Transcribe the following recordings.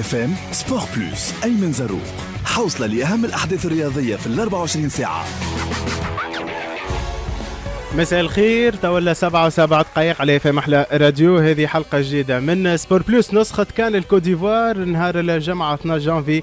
اف ام سبور بلس ايمن زروق حوصله لاهم الاحداث الرياضيه في ال 24 ساعه مساء الخير تولى سبعة وسبعة دقائق على في محلى راديو هذه حلقة جديدة من سبور بلوس نسخة كان الكوديفوار نهار الجمعة 12 جانفي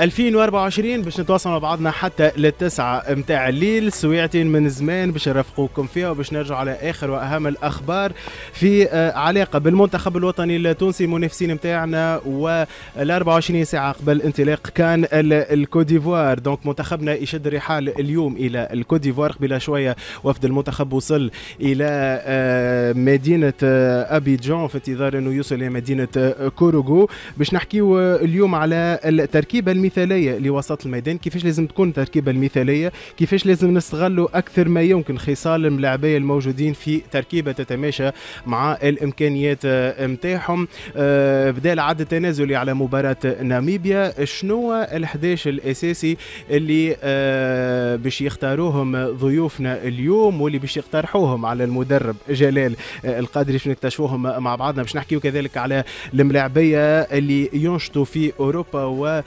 2024 باش نتواصلوا مع بعضنا حتى للتسعة متاع الليل سويعتين من زمان باش نرافقوكم فيها وباش نرجعوا على اخر واهم الاخبار في آه، علاقة بالمنتخب الوطني التونسي المنافسين متاعنا و 24 ساعة قبل انطلاق كان الكوت ديفوار دونك منتخبنا يشد الرحال اليوم الى الكوت ديفوار قبل شوية وفد المنتخب وصل الى آه، مدينة آه، ابيجان في انتظار انه يوصل الى مدينة كوروغو باش نحكيو اليوم على التركيبة مثاليه لوسط الميدان كيفاش لازم تكون التركيبه المثاليه كيفاش لازم نستغلوا اكثر ما يمكن خصال الملاعبيه الموجودين في تركيبه تتماشى مع الامكانيات نتاعهم آه، بدال عد التنازلي على مباراه ناميبيا شنو ال11 الاساسي اللي آه، باش يختاروهم ضيوفنا اليوم واللي باش يقترحوهم على المدرب جلال آه، القادري باش نكتشفوهم مع بعضنا باش نحكيو كذلك على الملاعبيه اللي ينشطوا في اوروبا وال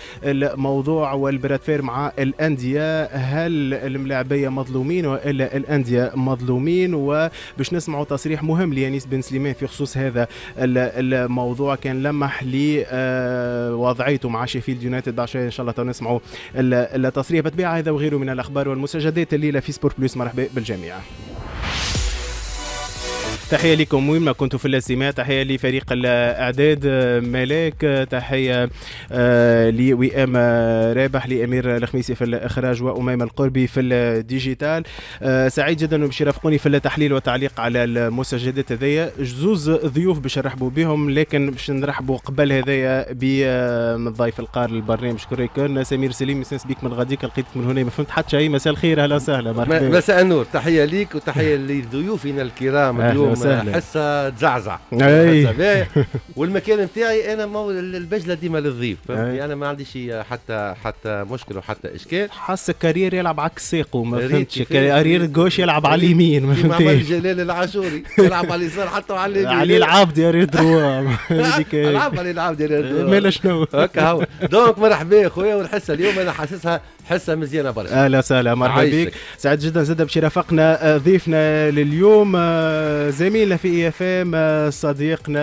موضوع والبراتفير مع الانديه هل الملاعبيه مظلومين والا الانديه مظلومين وباش نسمعوا تصريح مهم ليانيس بن سليمان في خصوص هذا الموضوع كان لمح لوضعيته آه، مع شيفيلد يونايتد عشان ان شاء الله نسمعوا التصريح بتبيع هذا وغيره من الاخبار والمستجدات الليله في سبور بلوس مرحبا بالجميع تحية لكم وين ما كنتوا في الاستماع تحية لفريق الإعداد آه، ملاك آه، تحية آه، لوئام رابح لأمير الخميسي في الإخراج وأمام القربي في الديجيتال سعيد جدا باش يرافقوني في التحليل والتعليق على المسجدات هذيا زوز ضيوف باش نرحبوا بهم لكن باش نرحبوا قبل هذايا بالضيف القار للبرنامج كوريكون سمير سليم مساس بيك من غاديك لقيتك من هنا ما فهمت حتى شيء مساء الخير اهلا وسهلا مرحبا مساء النور تحية ليك وتحية لضيوفنا الكرام اليوم سهلة حسه تزعزع اي والمكان نتاعي انا مو البجله ديما للضيف فهمتني يعني انا ما عنديش حتى حتى مشكل وحتى اشكال حاسة كارير يلعب عكس ساقه ما فهمتش كارير جوش يلعب على اليمين ما فهمتش جلال العاشوري يلعب على اليسار حتى على اليمين علي العابدي يا ريد لعب علي العابدي يا ريد مالا شنو هكا هو دونك مرحبا خويا ونحس اليوم انا حاسسها حسه مزيانه برشا اهلا وسهلا مرحبا بك سعد جدا زاد رافقنا آه، ضيفنا لليوم آه، زميلنا في اي اف ام صديقنا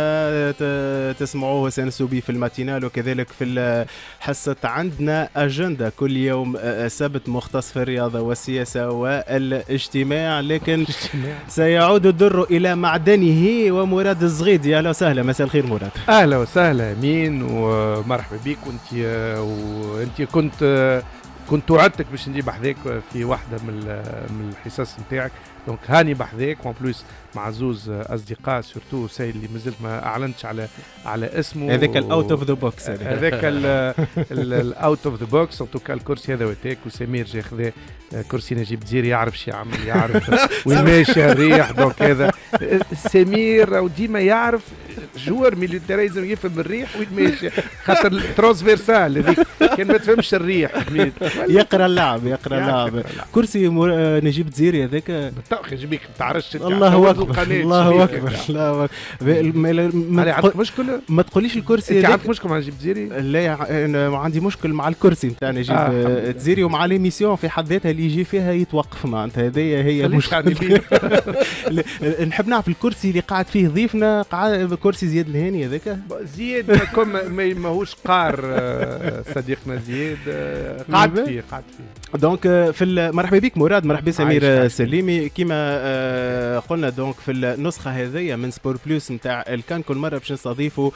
آه، تسمعوه سنسوبي في الماتينال وكذلك في حصه عندنا اجنده كل يوم سبت مختص في الرياضه والسياسه والاجتماع لكن سيعود الدر الى معدنه ومراد الزغيدي اهلا وسهلا مساء الخير مراد اهلا وسهلا امين ومرحبا بك وانت وانت كنت كنت وعدتك باش نجيب حذاك في واحده من من الحصص نتاعك دونك هاني بحذاك وان بلوس مع زوز اصدقاء سورتو سيد اللي مازلت ما اعلنتش على على اسمه هذاك الاوت اوف ذا بوكس هذاك الاوت اوف ذا بوكس ان توكا الكرسي هذا وتاك وسمير جا خذا كرسي نجيب دير يعرف شي يعمل يعرف وين ماشي الريح دونك هذا سمير وديما يعرف جوار ميليتيريزم يفهم الريح وين ماشي خاطر ترانسفيرسال هذيك كان ما تفهمش الريح يقرا اللعب يقرا اللعب كرسي آه، نجيب تزيري هذاك بالطبع جيبيك تعرشت الله اكبر الله اكبر الله اكبر عندك مشكله ما تقوليش الكرسي انت عندك مشكل مع نجيب تزيري لا انا عندي مشكل مع الكرسي نتاع نجيب آه، آه، تزيري ومع ليميسيون في حد ذاتها اللي يجي فيها يتوقف معناتها هذه هي مشكله نحب نعرف الكرسي اللي قاعد فيه ضيفنا قاعد كرسي زياد الهاني هذاك زياد ماهوش قار آه، صديقنا زياد آه، قعد فيه قعد فيه دونك آه، في مرحبا بك مراد مرحبا سمير سليمي كما قلنا دونك في النسخه هذه من سبور بلوس نتاع الكان كل مره باش نستضيفوا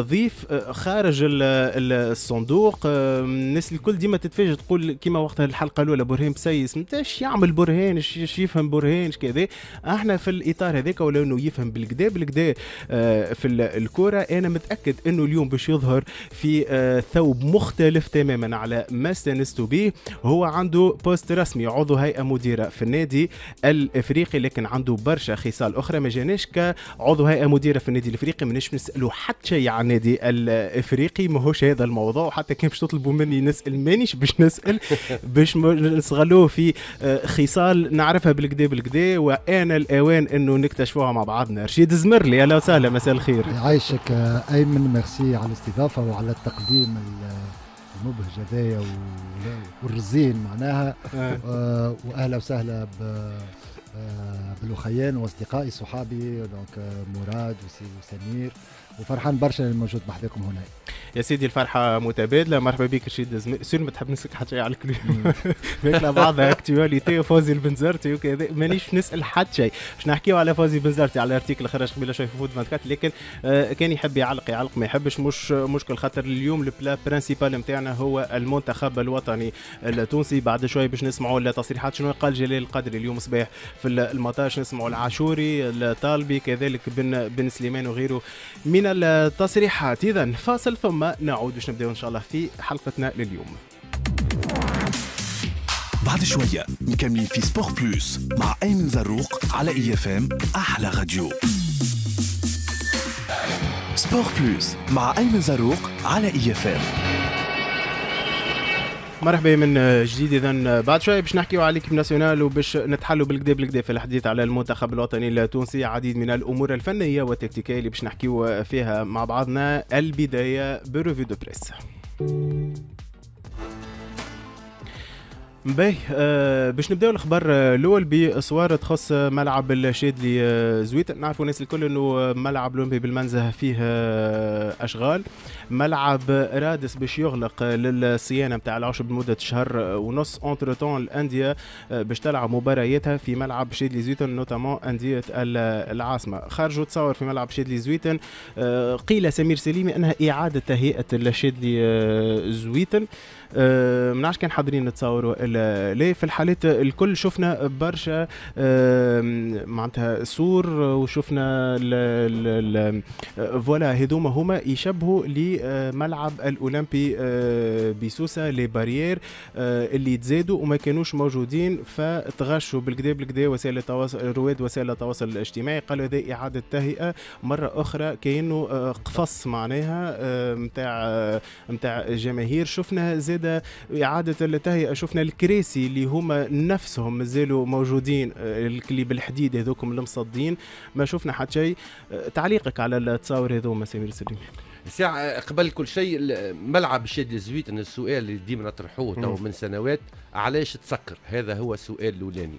ضيف خارج الصندوق الناس الكل ديما تتفاجئ تقول كما وقتها الحلقه الاولى برهان بسيس اش يعمل برهان يفهم برهان كذا احنا في الاطار هذاك ولا انه يفهم بالكدا بالكدا آه، في الكرة أنا متأكد أنه اليوم باش يظهر في آه، ثوب مختلف تماما على ما استانست به هو عنده بوست رسمي عضو هيئة مديرة في النادي الإفريقي لكن عنده برشا خصال أخرى ما جاناش كعضو هيئة مديرة في النادي الإفريقي ماناش نسأله حتى شيء عن النادي الإفريقي ماهوش هذا الموضوع وحتى كان باش تطلبوا مني نسأل مانيش باش نسأل باش نصغلوه في آه، خصال نعرفها بالكدا بالكدا وأنا الأوان أنه نكتشفوها مع بعضنا رشيد زمرلي أهلا وسهلا مساء الخير يعيشك ايمن ميرسي على الاستضافه وعلى التقديم المبهج هذايا والرزين معناها آه. آه، واهلا وسهلا ب آه، بالأخيان واصدقائي صحابي دونك مراد وسمير وفرحان برشا موجود بحذاكم هنا يا سيدي الفرحة متبادلة مرحبا بك رشيد زمي سير ما تحب نسلك حتى شيء على الكلام ماكلة بعضها اكتواليتي وفوزي البنزرتي وكذا مانيش نسأل حد شيء باش نحكيو على فوزي البنزرتي على ارتيكل خرج قبيله شوي في فود 24 لكن آه، كان يحب يعلق يعلق ما يحبش مش مشكل خاطر اليوم البلا برانسيبال نتاعنا هو المنتخب الوطني التونسي بعد شوي باش نسمعوا التصريحات شنو قال جلال القدري اليوم صباح في المطار نسمعوا العاشوري الطالبي كذلك بن بن سليمان وغيره من التصريحات إذا فاصل ثم نعود باش نبداو إن شاء الله في حلقتنا لليوم بعد شوية مكملين في سبور بلوس مع أيمن زروق على إي اف ام أحلى راديو سبور بلوس مع أيمن زروق على إي اف ام مرحبا من جديد اذا بعد شوي باش نحكيو على ليكيب ناسيونال وباش نتحلوا بالكدا بالكدا في الحديث على المنتخب الوطني التونسي عديد من الامور الفنيه والتكتيكيه اللي باش نحكيو فيها مع بعضنا البدايه بروفي دو بريس باهي آه، باش نبداو الاخبار آه، الاول بصور تخص ملعب الشادلي زويت نعرفوا الناس الكل انه ملعب الاولمبي بالمنزه فيه آه، اشغال ملعب رادس باش يغلق للصيانه نتاع العشب لمده شهر ونص اونتر تون الانديه باش تلعب مبارياتها في ملعب شادلي زويتن نوتامون انديه العاصمه خرجوا تصور في ملعب شادلي زويتن قيل سمير سليمي انها اعاده تهيئه الشادلي زويتن أه، نعرفش كان حاضرين نتصوروا الا لا في الحالات الكل شفنا برشا أه، معناتها سور وشفنا فوالا هذوما هما يشبهوا لملعب الاولمبي أه، بسوسه لي بارير اللي تزادوا وما كانوش موجودين فتغشوا بالكدا بالكدا وسائل التواصل رواد وسائل التواصل الاجتماعي قالوا هذا اعاده تهيئه مره اخرى كانه قفص معناها نتاع نتاع جماهير شفنا زاد زادة إعادة التهيئة شفنا الكراسي اللي هما نفسهم مازالوا موجودين آه، اللي بالحديد هذوكم المصدين ما شفنا حتى شيء آه، تعليقك على التصاور هذوما سمير السليمي ساعة قبل كل شيء ملعب الشادي الزويت السؤال اللي ديما نطرحوه تو من سنوات علاش تسكر هذا هو السؤال الاولاني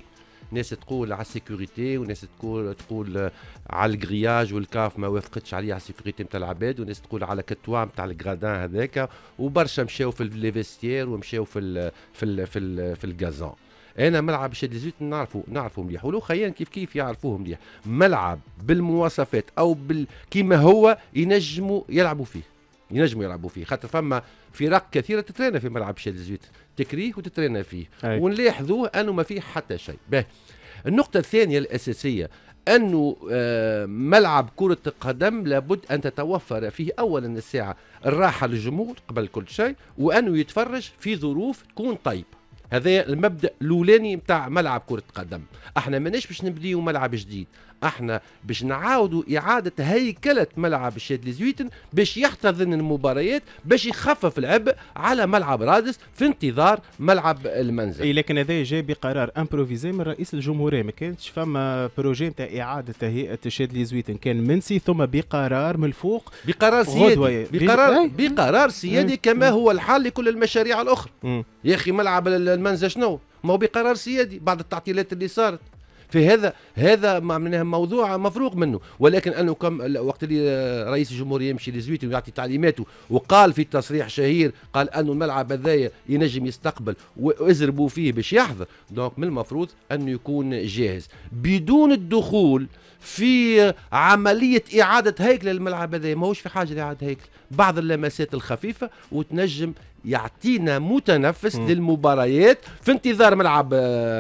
ناس تقول على السيكوريتي وناس تقول تقول على الجرياج والكاف ما وافقتش عليه على السيكوريتي نتاع العباد وناس تقول على كتوا نتاع الجرادان هذاك وبرشا مشاو في ليفيستير ومشاو في الـ في الـ في الـ في الجازون انا ملعب شاديزيت نعرفه نعرفه مليح ولو خيان كيف كيف يعرفوه مليح ملعب بالمواصفات او بال... كيما هو ينجموا يلعبوا فيه ينجموا يلعبوا فيه خاطر فما فرق كثيره تترينا في ملعب شيلزيوت تكريه وتترينا فيه أيه. ونلاحظوه انه ما فيه حتى شيء به النقطة الثانية الأساسية أنه آه، ملعب كرة القدم لابد أن تتوفر فيه أولا الساعة الراحة للجمهور قبل كل شيء وأنه يتفرج في ظروف تكون طيبة هذا المبدا الاولاني نتاع ملعب كره القدم احنا مانيش باش نبنيو ملعب جديد احنا باش نعاودوا اعاده هيكله ملعب الشاد زويتن باش يحتضن المباريات باش يخفف العبء على ملعب رادس في انتظار ملعب المنزل اي لكن هذا جاي بقرار امبروفيزي من رئيس الجمهوريه ما كانش فما بروجي نتاع اعاده تهيئه الشاد زويتن كان منسي ثم بقرار من الفوق بقرار سيادي بقرار إيه؟ بقرار سيادي إيه. كما هو الحال لكل المشاريع الاخرى يا اخي ملعب المنزل شنو ما هو بقرار سيادي بعد التعطيلات اللي صارت في هذا هذا معناها موضوع مفروغ منه ولكن انه كم وقت اللي رئيس الجمهوريه يمشي لزويتي ويعطي تعليماته وقال في تصريح شهير قال انه الملعب هذايا ينجم يستقبل وازربوا فيه باش يحضر دونك من المفروض انه يكون جاهز بدون الدخول في عملية إعادة هيكل الملعب هذا ماهوش في حاجة لإعادة هيكل بعض اللمسات الخفيفة وتنجم يعطينا متنفس م. للمباريات في انتظار ملعب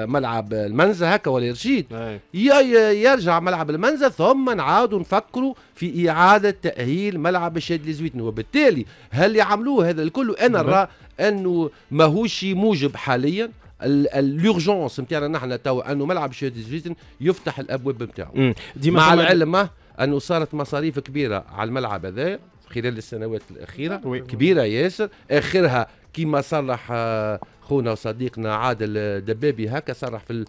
ملعب المنزه هكا ولا رشيد يرجع ملعب المنزه ثم نعاودوا نفكروا في اعاده تاهيل ملعب الشاد لزويتن وبالتالي هل يعملوه هذا الكل انا نرى نعم. انه ماهوش موجب حاليا الورجونس نتاعنا نحن تو انه ملعب الشاد لزويتن يفتح الابواب نتاعو مع العلم انه صارت مصاريف كبيره على الملعب هذا خلال السنوات الاخيره نعم. كبيره ياسر اخرها كما صرح آه، خونا وصديقنا عادل آه، دبابي هكا صرح في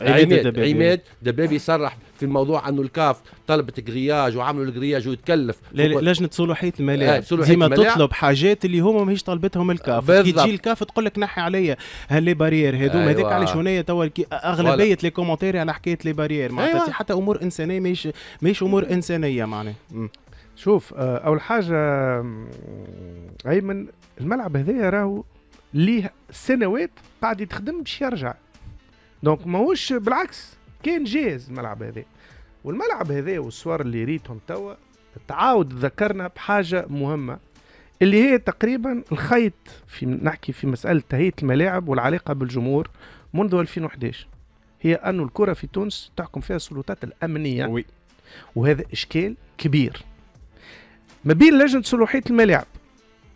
عماد عماد, دبابي صرح في الموضوع انه الكاف طلبت غرياج وعملوا الغرياج ويتكلف لجنه صلوحيه الملاعب آه ديما تطلب حاجات اللي هما ماهيش طلبتهم الكاف كي تجي الكاف تقول لك نحي عليا لي بارير هذوما أيوة. علاش هنايا توا اغلبيه لي كومونتير على حكايه لي بارير معناتها أيوة. حتى امور انسانيه ماهيش ماهيش امور انسانيه معناها شوف آه، اول حاجه ايمن الملعب هذايا راهو ليه سنوات قاعد يتخدم باش يرجع دونك ماهوش بالعكس كان جاهز الملعب هذا والملعب هذا والصور اللي ريتهم توا تعاود ذكرنا بحاجه مهمه اللي هي تقريبا الخيط في نحكي في مساله تهيئه الملاعب والعلاقه بالجمهور منذ 2011 هي أن الكره في تونس تحكم فيها السلطات الامنيه وي. وهذا اشكال كبير ما بين لجنه صلاحيه الملاعب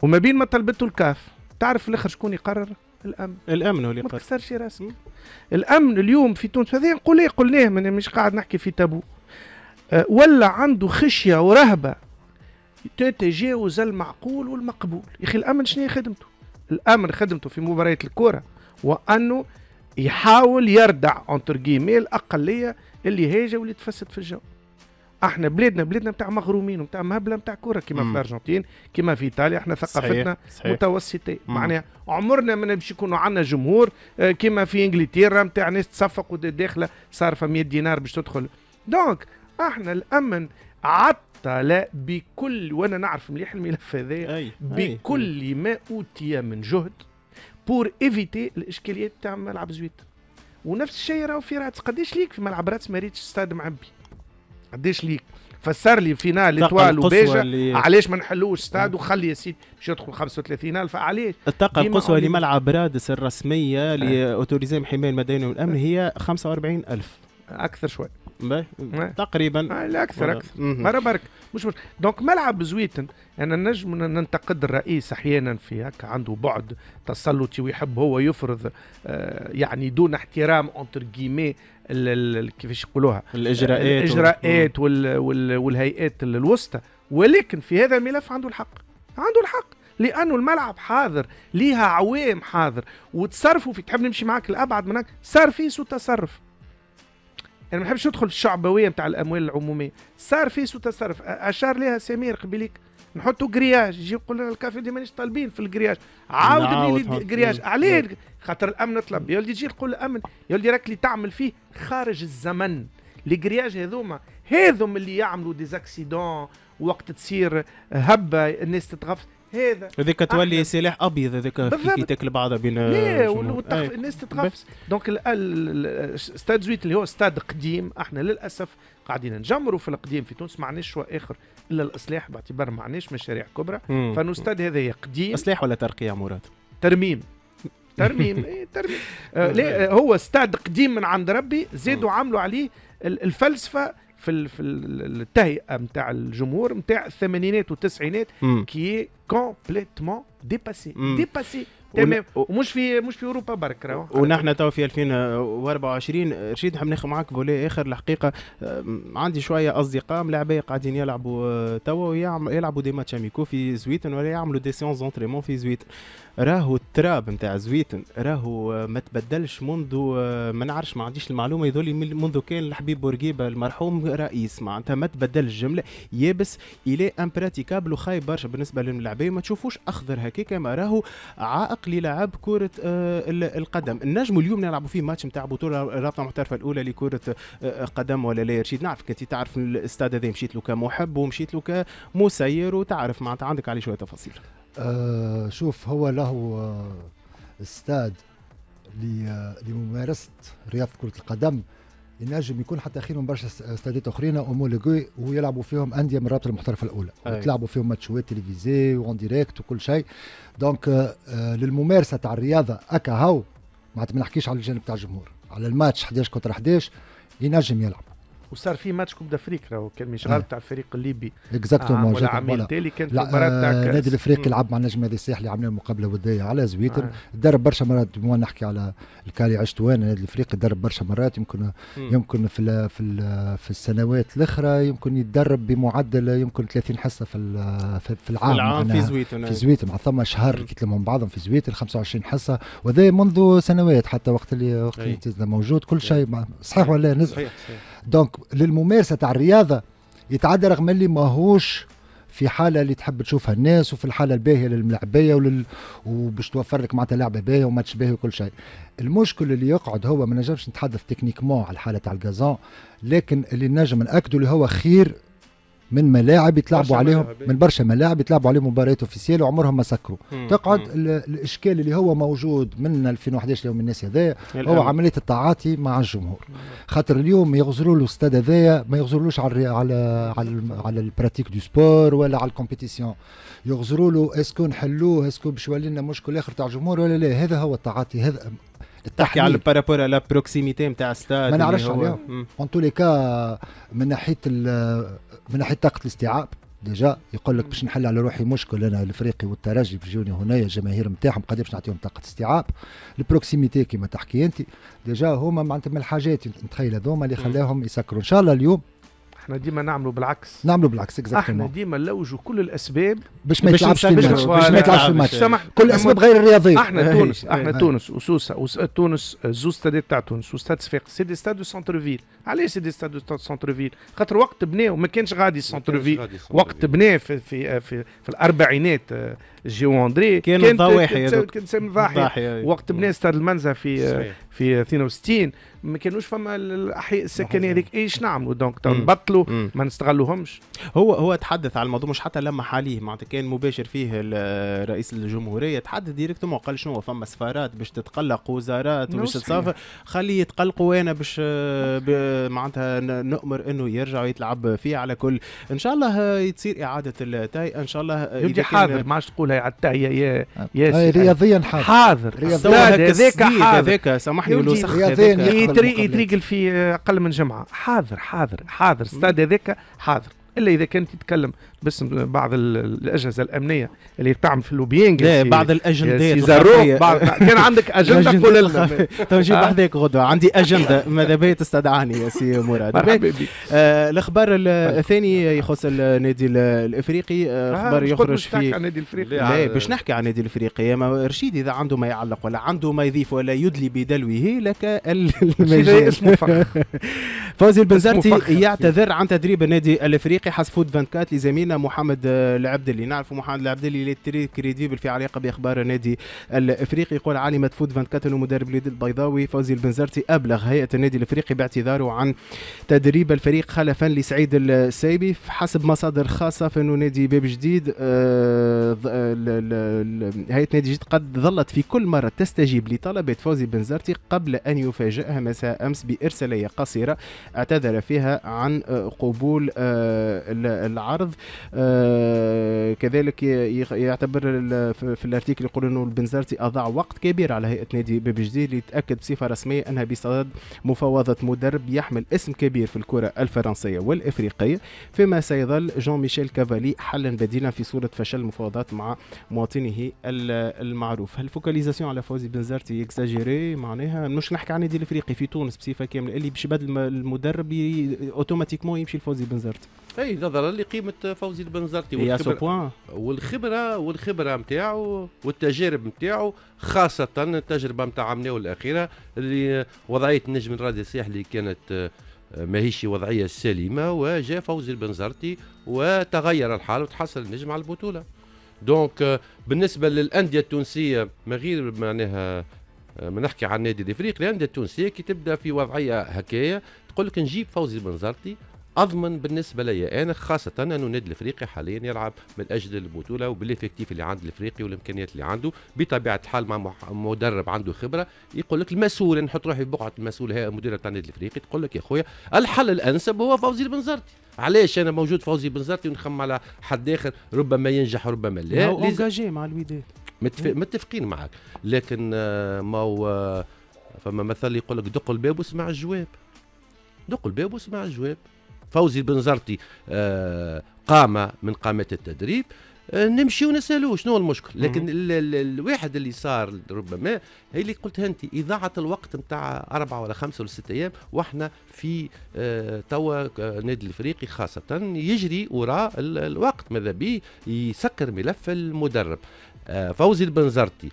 وما بين ما طلبته الكاف تعرف في الاخر شكون يقرر الامن الامن هو اللي يقرر ما تكسرش راسك الامن اليوم في تونس هذا نقول قلناه مش قاعد نحكي في تابو أه ولا عنده خشيه ورهبه تتجاوز المعقول والمقبول يا اخي الامن شنو هي خدمته الامن خدمته في مباريات الكره وانه يحاول يردع اونتر جيمي الاقليه اللي هاجه واللي تفسد في الجو احنا بلادنا بلادنا نتاع مغرومين نتاع مهبله نتاع كره كيما في الارجنتين كيما في ايطاليا احنا ثقافتنا متوسطه معناها عمرنا ما نمشي يكونوا عندنا جمهور آه، كيما في انجلترا نتاع ناس تصفق وداخله صارفه 100 دينار باش تدخل دونك احنا الامن عطل بكل وانا نعرف مليح الملف هذا بكل أي. ما اوتي من جهد بور ايفيتي الاشكاليات تاع ملعب زويت ونفس الشيء راهو في راتس قداش ليك في ملعب راتس ما ريتش ستاد معبي قديش ليك فسر لي فينال لتوال وبيجا علاش ما نحلوش ستاد وخلي يا سيدي باش يدخل 35000 علاش؟ الطاقه القصوى لملعب رادس الرسميه آه. لأوتوريزي حمايه المدينة والامن هي 45000 اكثر شوي آه. تقريبا آه، لا اكثر اكثر مرة برك مش مش دونك ملعب زويتن انا نجم ننتقد الرئيس احيانا في هكا عنده بعد تسلطي ويحب هو يفرض آه يعني دون احترام اونتر جيمي كيفاش يقولوها الاجراءات الاجراءات وال... وال... والهيئات الوسطى ولكن في هذا الملف عنده الحق عنده الحق لانه الملعب حاضر ليها عوام حاضر وتصرفوا في تحب نمشي معاك لابعد من صار في سوء تصرف انا يعني ما نحبش ندخل في الشعبويه نتاع الاموال العموميه صار في سوء تصرف اشار لها سمير قبيليك نحطوا جرياج يجي يقول لنا الكافي دي مانيش طالبين في الجرياج عاود لي قرياج عليه خاطر الامن طلب يا ولدي تجي تقول الامن يا ولدي راك اللي تعمل فيه خارج الزمن الجرياج هذوما هذوم اللي يعملوا ديزاكسيدون وقت تصير هبه الناس تتغفل هذا هذيك تولي سلاح ابيض هذاك كي تاكل بعضها بين إيه. الناس تتغفس دونك ستاد زويت اللي هو ستاد قديم احنا للاسف قاعدين نجمروا في القديم في تونس ما عندناش شيء اخر الا الاصلاح باعتبار ما عندناش مشاريع كبرى فانه ستاد هذا قديم اصلاح ولا ترقيه مراد؟ ترميم ترميم ايه ترميم آه هو ستاد قديم من عند ربي زادوا عملوا عليه الفلسفه في في التهيئه نتاع الجمهور نتاع الثمانينات والتسعينات كي كومبليتمون ديباسي ديباسي تمام ومش في مش في اوروبا برك راهو ونحن تو في 2024 رشيد نحب ناخذ معاك فولي اخر الحقيقه عندي شويه اصدقاء ملاعبيه قاعدين يلعبوا آه، توا يلعبوا دي ماتش اميكو في زويتن ولا يعملوا دي سيونز اونتريمون في زويتن راهو التراب نتاع زويتن راهو آه، ما تبدلش منذ آه، ما نعرفش ما عنديش المعلومه يذولي منذ كان الحبيب بورقيبه المرحوم رئيس معناتها ما تبدلش الجمله يابس الى امبراتيكابل وخايب برشا بالنسبه للملاعبين ما تشوفوش اخضر هكاك ما راهو عائق للعب كره آه، القدم النجم اليوم نلعبوا فيه ماتش نتاع بطوله رابطه محترفه الاولى لكره قدم ولا لا يا رشيد نعرفك انت تعرف الاستاد هذا مشيت له كمحب ومشيت له كمسير وتعرف معناتها عندك عليه شويه تفاصيل آه، شوف هو له آه، استاد آه، لممارسه رياضه كره القدم ينجم يكون حتى خير من برشا استادات اخرين اومولوجي ويلعبوا فيهم انديه من الرابطه المحترفه الاولى أي. تلعبوا فيهم ماتشوات تلفزي وان ديريكت وكل شيء دونك للممارسه تاع الرياضه اكا هاو معناتها ما نحكيش على الجانب تاع الجمهور على الماتش 11 كونتر 11 ينجم يلعب وصار في ماتش كوب دافريك راهو كان مشغال إيه. تاع الفريق الليبي اكزاكتومون آه، جات العام التالي كانت المباراه تاع النادي آه، الافريقي لعب مع النجم الساحل الساحلي عملنا مقابله وديه على زويتر آه. درب برشا مرات مو نحكي على الكالي عشت وين النادي الافريقي درب برشا مرات يمكن مم. يمكن في الـ في الـ في السنوات الاخرى يمكن يتدرب بمعدل يمكن 30 حصه في في العام, العام في زويتر في نعم. زويتر مع ثم شهر كيتلموا بعضهم في زويتر 25 حصه وهذا منذ سنوات حتى وقت اللي وقت اللي موجود كل شيء صحيح ولا لا صحيح, صحيح. دونك للممارسه تاع الرياضه يتعدى رغم اللي ماهوش في حاله اللي تحب تشوفها الناس وفي الحاله الباهيه للملاعبيه ولل... وباش توفر لك معناتها لعبه باهيه وماتش باهي وكل شيء المشكل اللي يقعد هو ما نجمش نتحدث تكنيكمون على الحاله تاع الجازون لكن اللي نجم ناكده اللي هو خير من ملاعب يتلعبوا عليهم ملاعب. إيه. من برشا ملاعب يتلعبوا عليهم مباريات اوفيسيال وعمرهم ما سكروا تقعد الاشكال اللي هو موجود من 2011 اليوم الناس هذا هو عمليه التعاطي مع الجمهور خاطر اليوم يغزروا له الاستاد هذايا ما يغزرولوش على على على, على البراتيك دو سبور ولا على الكومبيتيسيون يغزروا له اسكو نحلوه اسكو باش يولي لنا مشكل اخر تاع الجمهور ولا لا هذا هو التعاطي هذا تحكي على بارابور على بروكسيميتي نتاع الستاد ما نعرفش عليها اون تو لي كا من ناحيه من ناحيه طاقه الاستيعاب ديجا يقول لك باش نحل على روحي مشكل انا الافريقي والترجي في جوني هنا الجماهير نتاعهم قد باش نعطيهم طاقه استيعاب البروكسيميتي كما تحكي انت ديجا هما معناتها من الحاجات نتخيل هذوما اللي خلاهم يسكروا ان شاء الله اليوم احنا ديما نعملوا بالعكس نعملوا بالعكس اكزاكتلي احنا ديما نلوجوا كل الاسباب باش ما يتلعبش في الماتش باش ما يتلعبش في الماتش كل الاسباب غير الرياضيه احنا تونس احنا تونس وسوسه تونس زوز ستادات تاع تونس وستاد صفاق سي دي ستاد دو سونتر فيل علاش سي دي ستاد دو سونتر فيل خاطر وقت بناه وما كانش غادي سونتر فيل وقت بناه في في, في الاربعينات آه، جيو اندري كان الضواحي كان كانت وقت بنا ستاد المنزه في في 62 ما كانوش فما الاحياء السكنيه هذيك ايش نعملوا دونك نبطلوا ما نستغلوهمش هو هو تحدث على الموضوع مش حتى لما حاليه معناتها كان مباشر فيه رئيس الجمهوريه تحدث ديريكتومون قال شنو فما سفارات باش تتقلق وزارات وباش تسافر خليه يتقلقوا انا باش معناتها نؤمر انه يرجع يتلعب فيه على كل ان شاء الله تصير اعاده التاي ان شاء الله يبدي حاضر ما عادش تقولها حتى يا ياسر رياضيا حاضر حاضر هذاك هذاك سامحني ولو سخ يتريقل في آه، اقل من جمعه حاضر حاضر حاضر استاد هذاك حاضر الا اذا كان تتكلم باسم بعض الاجهزه الامنيه اللي تعمل في اللوبينج لا بعض الاجندات بعض كان عندك اجنده قول لنا تو نجيب بحذاك غدوه عندي اجنده ماذا بيا تستدعاني يا سي مراد آه، الاخبار طيب. الثاني يخص آه، آه، النادي الافريقي اخبار يخرج في النادي الافريقي باش نحكي عن النادي الافريقي ما رشيد اذا عنده ما يعلق ولا عنده ما يضيف ولا يدلي بدلوه لك المجال إيه، فوزي البنزرتي يعتذر عن تدريب النادي الافريقي حسب فود 24 لزميل هنا محمد آه، العبدلي نعرف محمد العبدلي اللي تري كريديبل في علاقه باخبار النادي الافريقي يقول علي فود 24 ومدرب النادي البيضاوي فوزي البنزرتي ابلغ هيئه النادي الافريقي باعتذاره عن تدريب الفريق خلفا لسعيد السيبي حسب مصادر خاصه فانه نادي باب جديد آه، آه، هيئه نادي جديد قد ظلت في كل مره تستجيب لطلبات فوزي بنزرتي قبل ان يفاجئها مساء امس بارساليه قصيره اعتذر فيها عن قبول العرض آه، كذلك يعتبر في الارتيكل يقول انه البنزرتي اضاع وقت كبير على هيئه نادي باب جديد ليتاكد بصفه رسميه انها بصدد مفاوضه مدرب يحمل اسم كبير في الكره الفرنسيه والافريقيه فيما سيظل جون ميشيل كافالي حلا بديلا في صوره فشل المفاوضات مع مواطنه المعروف هل فوكاليزاسيون على فوزي بنزرتي اكزاجيري معناها مش نحكي عن النادي الافريقي في تونس بصفه كامله اللي باش يبدل المدرب اوتوماتيكمون يمشي لفوزي بنزرتي اي نظرا لقيمه فوزي فوزي البنزرتي والخبره والخبره والخبره نتاعو والتجارب نتاعو خاصه التجربه نتاع عمناو الاخيره اللي وضعيه النجم الرادي الساحلي كانت آه، ماهيش وضعيه سليمه وجاء فوزي البنزرتي وتغير الحال وتحصل النجم على البطوله دونك آه، بالنسبه للانديه التونسيه ما غير معناها آه، ما نحكي عن نادي الافريقي الانديه التونسيه كي تبدا في وضعيه هكايا تقول لك نجيب فوزي البنزرتي اضمن بالنسبه لي انا خاصه انه النادي الافريقي حاليا يلعب من اجل البطوله وبالافكتيف اللي عند الافريقي والامكانيات اللي عنده بطبيعه الحال مع مدرب عنده خبره يقول لك المسؤول نحط روحي في بقعه المسؤول هي مدير تاع النادي الافريقي تقول لك يا خويا الحل الانسب هو فوزي البنزرتي علاش انا موجود فوزي بنزرتي ونخمم على حد اخر ربما ينجح ربما لا هو مع الوداد متفق... إيه. متفقين معك لكن آه، ما هو فما مثل يقول لك دق الباب واسمع الجواب دق الباب واسمع الجواب فوزي البنزرتي آه، قام من قامات التدريب آه، نمشي ونسالوه شنو المشكل لكن ال ال الواحد اللي صار ربما هي اللي قلتها انت اضاعه الوقت نتاع اربعه ولا خمسه ولا سته ايام واحنا في آه، توا النادي الافريقي خاصه يجري وراء الوقت ماذا به يسكر ملف المدرب فوزي البنزرتي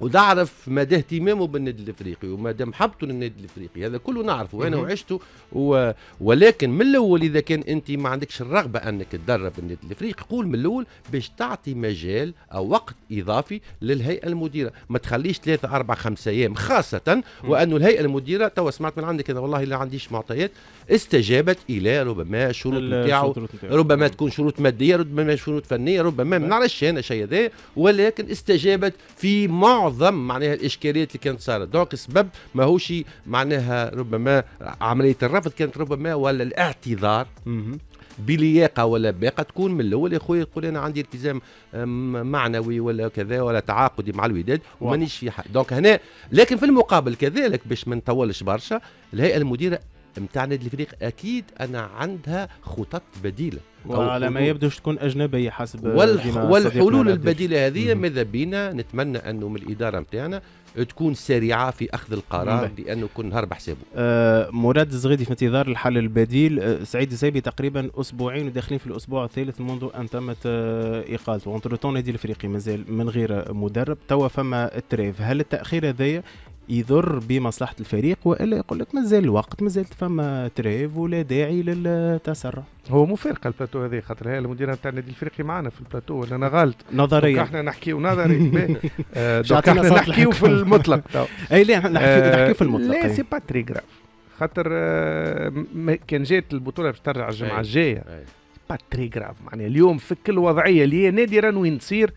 وده مدى اهتمامه بالنادي الافريقي ومدى محبته للنادي الافريقي هذا كله نعرفه انا وعشته و... ولكن من الاول اذا كان انت ما عندكش الرغبه انك تدرب النادي الافريقي قول من الاول باش تعطي مجال او وقت اضافي للهيئه المديره ما تخليش ثلاثة أربعة خمسة ايام خاصه وانه الهيئه المديره تو سمعت من عندك انا والله لا عنديش معطيات استجابت الى ربما شروط نتاعو ربما تكون شروط ماديه ربما شروط فنيه ربما ما نعرفش انا شيء هذا ولكن استجابت في مع معظم معناها الاشكاليات اللي كانت صارت دونك السبب ماهوش معناها ربما عمليه الرفض كانت ربما ولا الاعتذار بلياقه ولا باقه تكون من الاول يا خويا تقول انا عندي التزام معنوي ولا كذا ولا تعاقدي مع الوداد ومانيش في حق دونك هنا لكن في المقابل كذلك باش ما نطولش برشا الهيئه المديره نادي الفريق اكيد انا عندها خطط بديله وعلى ما يبدو تكون اجنبيه حسب والح... والحلول البديله هذه ماذا بينا نتمنى انه من الاداره نتاعنا تكون سريعه في اخذ القرار مبه. لانه كل نهار بحسابه. آه مراد الزغيدي في انتظار الحل البديل آه سعيد السيبي تقريبا اسبوعين وداخلين في الاسبوع الثالث منذ ان تمت آه اقالته، اونتر نادي الافريقي مازال من غير مدرب، توا فما التريف، هل التاخير هذايا يضر بمصلحه الفريق والا يقول لك مازال الوقت مازال فما تريف ولا داعي للتسرع هو مو فارقه البلاتو هذه خاطر هي المدير نتاع النادي الفريقي معنا في البلاتو ولا انا غلط نظريا احنا نحكيو نظري آه، دوك احنا نحكيو في المطلق اي لا نحكيو في المطلق لا سي با تري جراف خاطر آه، كان جات البطوله باش ترجع الجمعه الجايه با تري جراف معناها اليوم في كل وضعيه اللي هي نادرا وين تصير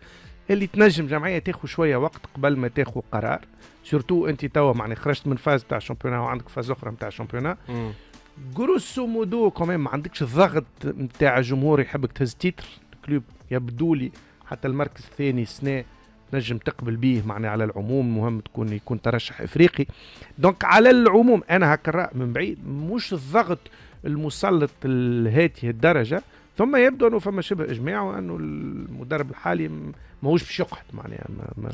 اللي تنجم جمعيه تاخذ شويه وقت قبل ما تاخذ قرار سورتو انت توا معني خرجت من فاز تاع الشامبيونا وعندك فاز اخرى تاع الشامبيونا جروسو مودو كمان ما عندكش الضغط نتاع جمهور يحبك تهز تيتر الكلوب يبدو لي حتى المركز الثاني السنه نجم تقبل بيه معني على العموم المهم تكون يكون ترشح افريقي دونك على العموم انا هكا من بعيد مش الضغط المسلط لهذه الدرجه ثم يبدو انه فما شبه اجماع وانه المدرب الحالي ماهوش باش يقعد معناها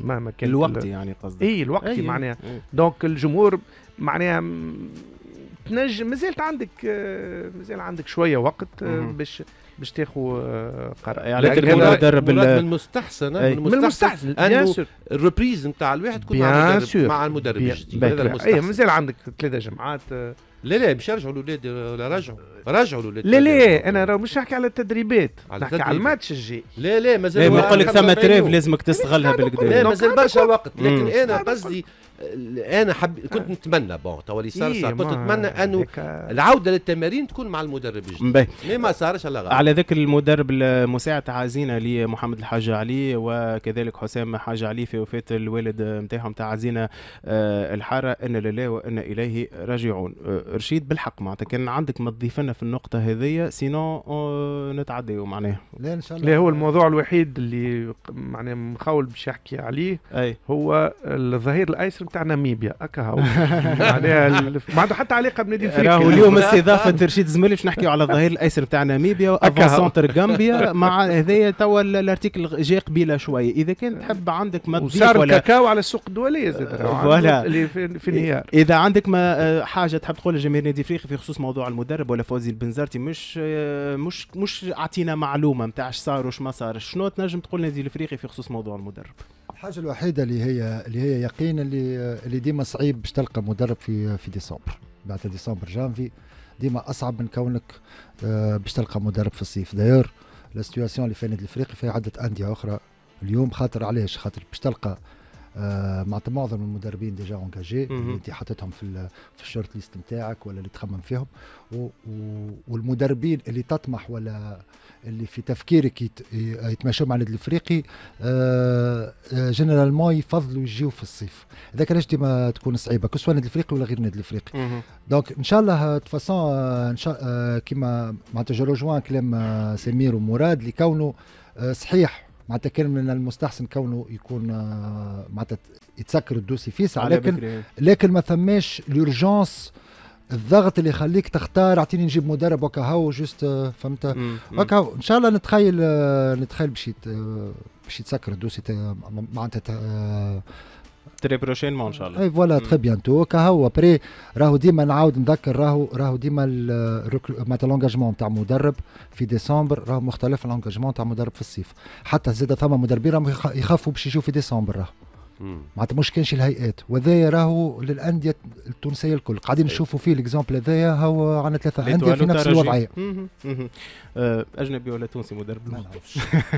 مهما كان الوقت يعني قصدك إيه، اي الوقت أيه معناها أيه. دونك الجمهور معناها تنجم مازالت عندك آه، مازال عندك شويه وقت آه، باش باش تاخذ آه، قرار يعني لكن المدرب من المستحسن أي. من المستحسن سور الريبريز نتاع الواحد تكون مع المدرب مع المدرب الجديد اي مازال عندك ثلاثه جمعات لا لا باش يرجعوا الاولاد ولا رجعوا رجعوا له لا لا انا راه مش نحكي على التدريبات نحكي على الماتش الجاي لا لا مازال يقول لك ثم تريف لازمك تستغلها بالكدا لا مازال برشا وقت لكن انا قصدي آه، انا حب كنت إيه، نتمنى بون توا اللي صار صار كنت نتمنى انه العوده للتمارين تكون مع المدرب الجديد مي ما صارش على غير على ذكر المدرب المساعد عزينه لمحمد الحاج علي وكذلك حسام حاج علي في وفاه الوالد نتاعهم تاع عزينه آه، الحاره ان لله وان اليه راجعون آه، رشيد بالحق معناتها كان عندك ما تضيف لنا في النقطه هذيا سينو آه، نتعدي معناها لا ان شاء الله لا هو الموضوع الوحيد اللي معناها مخول باش يحكي عليه أي. هو الظهير الايسر نتاع ناميبيا اكا هو معناها ما عنده حتى علاقه بنادي الفريق راهو اليوم استضافه ترشيد زميلي باش نحكيو على الظهير الايسر نتاع ناميبيا وافون سونتر جامبيا مع هذايا توا الارتيكل جاي قبيله شويه اذا كان تحب عندك ما وصار ولا كاكاو على السوق الدوليه زاد فوالا في النهار اذا عندك ما آه، حاجه تحب تقول لجماهير نادي افريقيا في خصوص موضوع المدرب ولا فوز غازي البنزرتي مش مش مش اعطينا معلومه نتاع اش صار وش ما صار شنو تنجم تقول لنا الافريقي في خصوص موضوع المدرب الحاجه الوحيده اللي هي اللي هي يقين اللي اللي ديما صعيب باش تلقى مدرب في في ديسمبر بعد ديسمبر جانفي ديما اصعب من كونك آه، باش تلقى مدرب في الصيف داير لا سيتياسيون اللي في الافريقي فيها عده انديه اخرى اليوم خاطر علاش خاطر باش تلقى آه، مع معظم المدربين ديجا اونجاجي اللي انت حاطتهم في في الشورت ليست نتاعك ولا اللي تخمم فيهم و... و... والمدربين اللي تطمح ولا اللي في تفكيرك يت... يتمشوا مع النادي الافريقي جنرالمون آه، آه، يفضلوا يجيو في الصيف هذاك علاش ديما تكون صعيبه كسوا النادي الافريقي ولا غير النادي الافريقي دونك ان شاء الله تفاصون ان شاء كيما معناتها جو كلام سمير ومراد اللي كونه صحيح معناتها كان من المستحسن كونه يكون آه، معناتها يتسكر الدوسي ساعة لكن لكن ما ثماش لورجونس الضغط اللي يخليك تختار اعطيني نجيب مدرب وكا هو جوست آه، فهمت وكا ان شاء الله نتخيل آه، نتخيل باش باش يتسكر الدوسي معناتها تري بروشينمون ان شاء الله اي فوالا تخي تو كهو بري راهو ديما نعاود نذكر راهو راهو ديما معناتها لونجاجمون تاع مدرب في ديسمبر راهو مختلف عن لونجاجمون تاع مدرب في الصيف حتى زاد ثما مدربين راهم يخافوا باش يشوفوا في ديسمبر راهو معناتها مش كانش الهيئات وذايا راهو للانديه التونسيه الكل قاعدين إيه. نشوفوا فيه الاكزامبل هذايا هو عندنا ثلاثه انديه في نفس الوضعيه آه، اجنبي ولا تونسي مدرب ما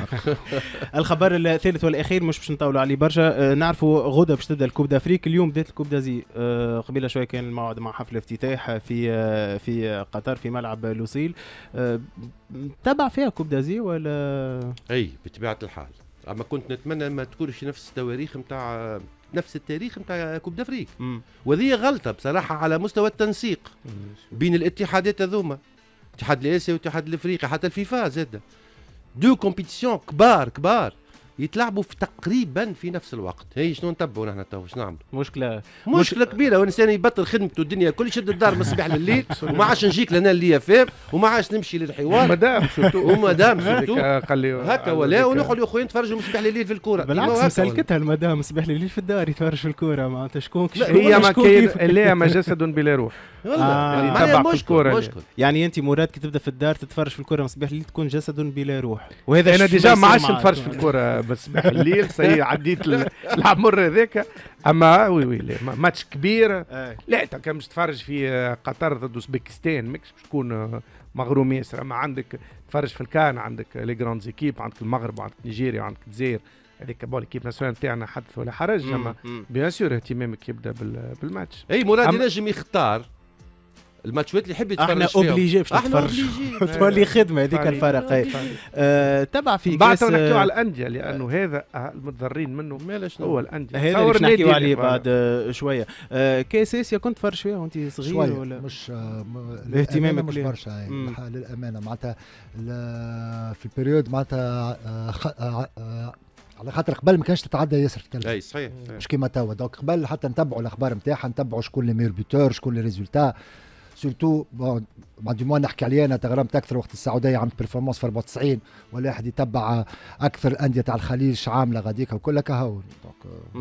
الخبر الثالث والاخير مش باش نطولوا عليه برشا آه، نعرفوا غدا باش تبدا الكوب دافريك اليوم بدات الكوب دازي آه، قبيله شويه كان الموعد مع حفل افتتاح في في قطر في ملعب لوسيل تبع فيها كوب دازي ولا اي بطبيعه الحال اما كنت نتمنى ما تكونش نفس التواريخ نتاع نفس التاريخ نتاع كوب دافريك وهذه غلطه بصراحه على مستوى التنسيق مم. بين الاتحادات هذوما الاتحاد الاسيوي والاتحاد الافريقي حتى الفيفا زاد دو كومبيتيسيون كبار كبار يتلعبوا في تقريبا في نفس الوقت هي شنو نتبعوا نحن تو شنو نعمل مشكله مشكله كبيره والانسان يبطل خدمته الدنيا الكل يشد الدار من الصباح لليل وما عادش نجيك لنا اللي فاهم وما عادش نمشي للحوار مدام سورتو ومدام سورتو هكا ولا ونقعدوا يا خويا نتفرجوا من الصباح لليل في الكوره بالعكس مسلكتها المدام الصباح لليل في الدار يتفرج في الكوره معناتها شكون هي ما كاين اللي ما جسد بلا روح والله مشكل مشكل يعني انت مراد كي تبدا في الدار تتفرج في الكوره من الصباح لليل تكون جسد بلا روح وهذا انا ديجا ما عادش نتفرج في الكوره بس الليل سي عديت العمر هذاك اما وي وي ماتش كبير لا انت كان مش تفرج في قطر ضد اوزبكستان ماكش باش تكون آه، مغروم ياسر اما عندك تفرج في الكان عندك لي جراند زيكيب عندك المغرب عندك نيجيريا عندك الجزائر هذيك بون ليكيب ناسيونال نتاعنا حدث ولا حرج اما بيان سور اهتمامك يبدا بالماتش اي مراد ينجم يختار الماتشات اللي يحب يتفرج احنا اوبليجي باش نتفرج تولي خدمه هذيك الفرق آه تبع في كاس بعد نحكيو على الانديه لانه آه. هذا المتضررين منه هو الانديه هذا باش نحكيو عليه بعد آه، شويه آه، كاس اسيا كنت تفرج فيها وانت صغير شوية. ولا مش اهتمامك مش برشا يعني. للامانه معناتها في البريود معناتها على خاطر قبل ما كانش تتعدى ياسر في التلفزيون اي صحيح مش كيما توا دونك قبل حتى نتبعوا الاخبار نتاعها نتبعوا شكون لي ميور بيتور شكون لي ريزولتا surtout bon, بعد ما نحكي عليها انا تغرمت اكثر وقت السعوديه عملت بيرفورمانس في 94 ولا احد يتبع اكثر الانديه تاع الخليج عامله غاديك وكلها كهو euh،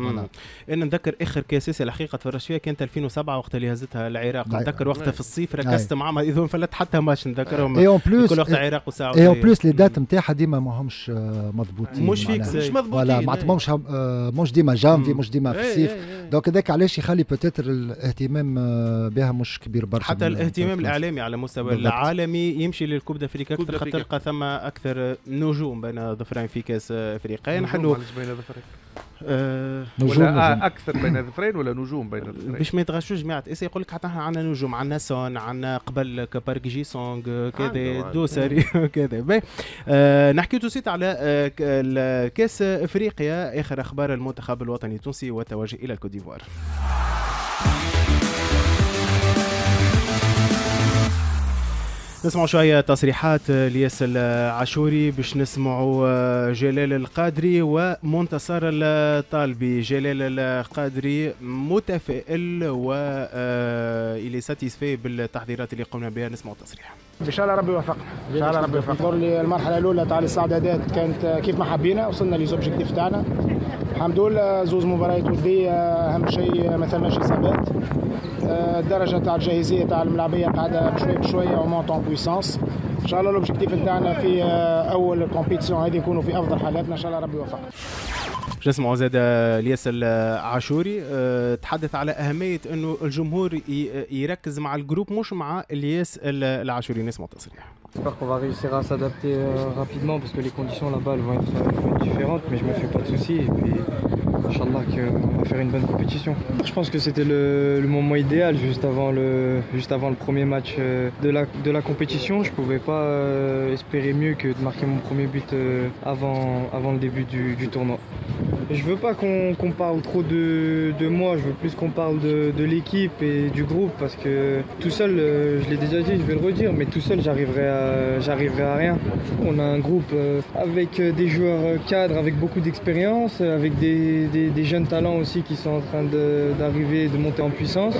انا نتذكر اخر كاسيس الحقيقه تفرجت فيها كانت 2007 وقت اللي هزتها العراق نعم. نذكر وقتها في الصيف نعم. ركزت معاهم اذا فلت حتى ماش نتذكرهم اي اون بلوس كل وقت العراق والسعوديه اي اون بلوس لي دات نتاعها ديما ماهمش آه، مضبوطين مش فيك مش مضبوطين معناتها ماهمش آه، مش ديما جانفي مش ديما في إيه، الصيف دونك إيه، إيه. هذاك علاش يخلي بوتيتر الاهتمام آه، بها مش كبير برشا حتى الاهتمام الاعلامي على المستوى بالضبط. العالمي يمشي للكوب دافريكا اكثر تلقى ثم اكثر نجوم بين ظفرين في كاس آه، افريقيا نحلوا أه ولا نجوم. آه، اكثر بين ظفرين ولا نجوم بين ظفرين باش ما يتغشوش جماعه اسا يقول لك حتى احنا عندنا نجوم عندنا سون عندنا قبل كبارك جي سونغ آه، كذا دوسري كذا آه نحكي سيت على آه كاس افريقيا اخر اخبار المنتخب الوطني التونسي والتوجه الى الكوت ديفوار نسمعوا شوية تصريحات آه، لياسر العاشوري باش نسمعوا آه، جلال القادري ومنتصر الطالبي جلال القادري متفائل و آه، إلي ساتيسفي بالتحضيرات اللي قمنا بها نسمعوا التصريح ان شاء الله ربي يوفقنا ان شاء الله ربي يوفقنا لي المرحله الاولى تاع الاستعدادات كانت كيف ما حبينا وصلنا ليزوبجيكتيف تاعنا الحمد لله زوز مباريات وديه اهم شيء ما ثماش اصابات الدرجه تاع الجاهزيه تاع الملعبيه قاعده بشويه بشويه ومونطون بويسانس ان شاء الله لوبجيكتيف نتاعنا في آه، اول كومبيتيسيون هذه نكونوا في افضل حالاتنا ان شاء الله ربي يوفقنا نسمعوا زاد الياس العاشوري آه، تحدث على اهميه انه الجمهور يركز مع الجروب مش مع الياس العاشوري نسمع تصريح J'espère qu'on va réussir à s'adapter euh, rapidement parce que les conditions là-bas euh, vont être, différentes, mais je me fais pas de soucis. Et puis, Inch'Allah, qu'on va faire une bonne compétition. Je pense que c'était le, moment idéal juste avant le, juste avant le premier match euh, de la, de la compétition. Je pouvais pas espérer mieux que de marquer mon premier but avant, avant le début du tournoi je veux pas qu'on parle trop de, moi, je veux plus qu'on parle de, l'équipe et du groupe parce que tout seul, euh, je l'ai déjà dit, je vais le redire, mais tout seul, j'arriverai à, à rien. On a un groupe euh, avec euh, des joueurs cadres, avec beaucoup d'expérience, avec des, jeunes talents aussi qui sont en train d'arriver, de, monter en puissance.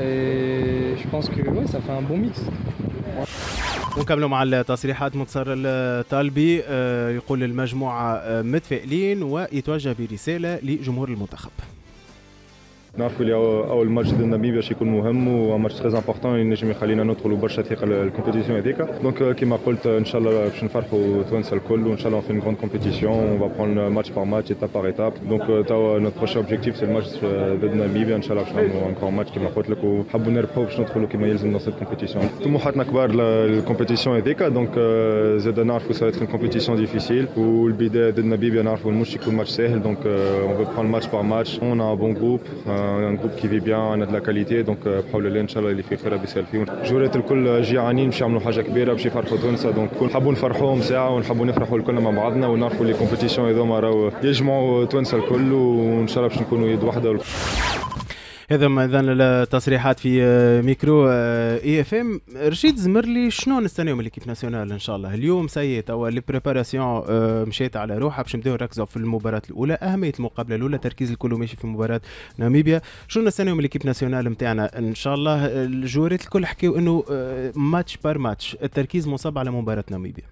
Et je pense que ça fait un bon mix. ونكملوا مع التصريحات منتصر الطالبي آه، يقول المجموعة آه، متفائلين ويتوجه برسالة لجمهور المنتخب Nous avons eu le match de Nabib, un match très important et nous avons eu notre chance de faire la compétition. Donc, je m'a dit, Inch'Allah, on va faire une grande compétition, on va prendre le match par match, étape par étape. Donc, euh, notre prochain objectif, c'est le match de Nabib Nous allons on faire encore un match qui m'a dit, mais il faut que nous puissions faire un match dans cette compétition. Tout le monde a la compétition Donc, difficile. Donc, c'est une compétition difficile. Pour le bideau de Nabib, nous a eu le match séhé, donc euh, on va prendre le match par match. On a un bon groupe. Euh, un groupe qui vit bien, on a de la qualité donc بحول الله ان شاء الله اللي في خير بيسال فيه جولة الكل جيعانين باش يعملوا حاجه كبيره باش يفرحوا تونس دونك نحبوا نفرحوهم ساعه ونحبوا نفرحوا الكل مع بعضنا ونعرفوا لي كومبيتيسيون هذوما راهو يجمعوا تونس الكل وان شاء الله باش نكونوا يد واحده هذا ما اذا التصريحات في آه، ميكرو آه، اي اف ام رشيد زمرلي شنو نستناو من ليكيب ناسيونال ان شاء الله اليوم سي توا لي بريباراسيون آه، مشيت على روحها باش نبداو نركزوا في المباراه الاولى اهميه المقابله الاولى تركيز الكل ماشي في مباراه ناميبيا شنو نستناو من ليكيب ناسيونال نتاعنا ان شاء الله الجوريت الكل حكيو انه ماتش بار ماتش التركيز منصب على مباراه ناميبيا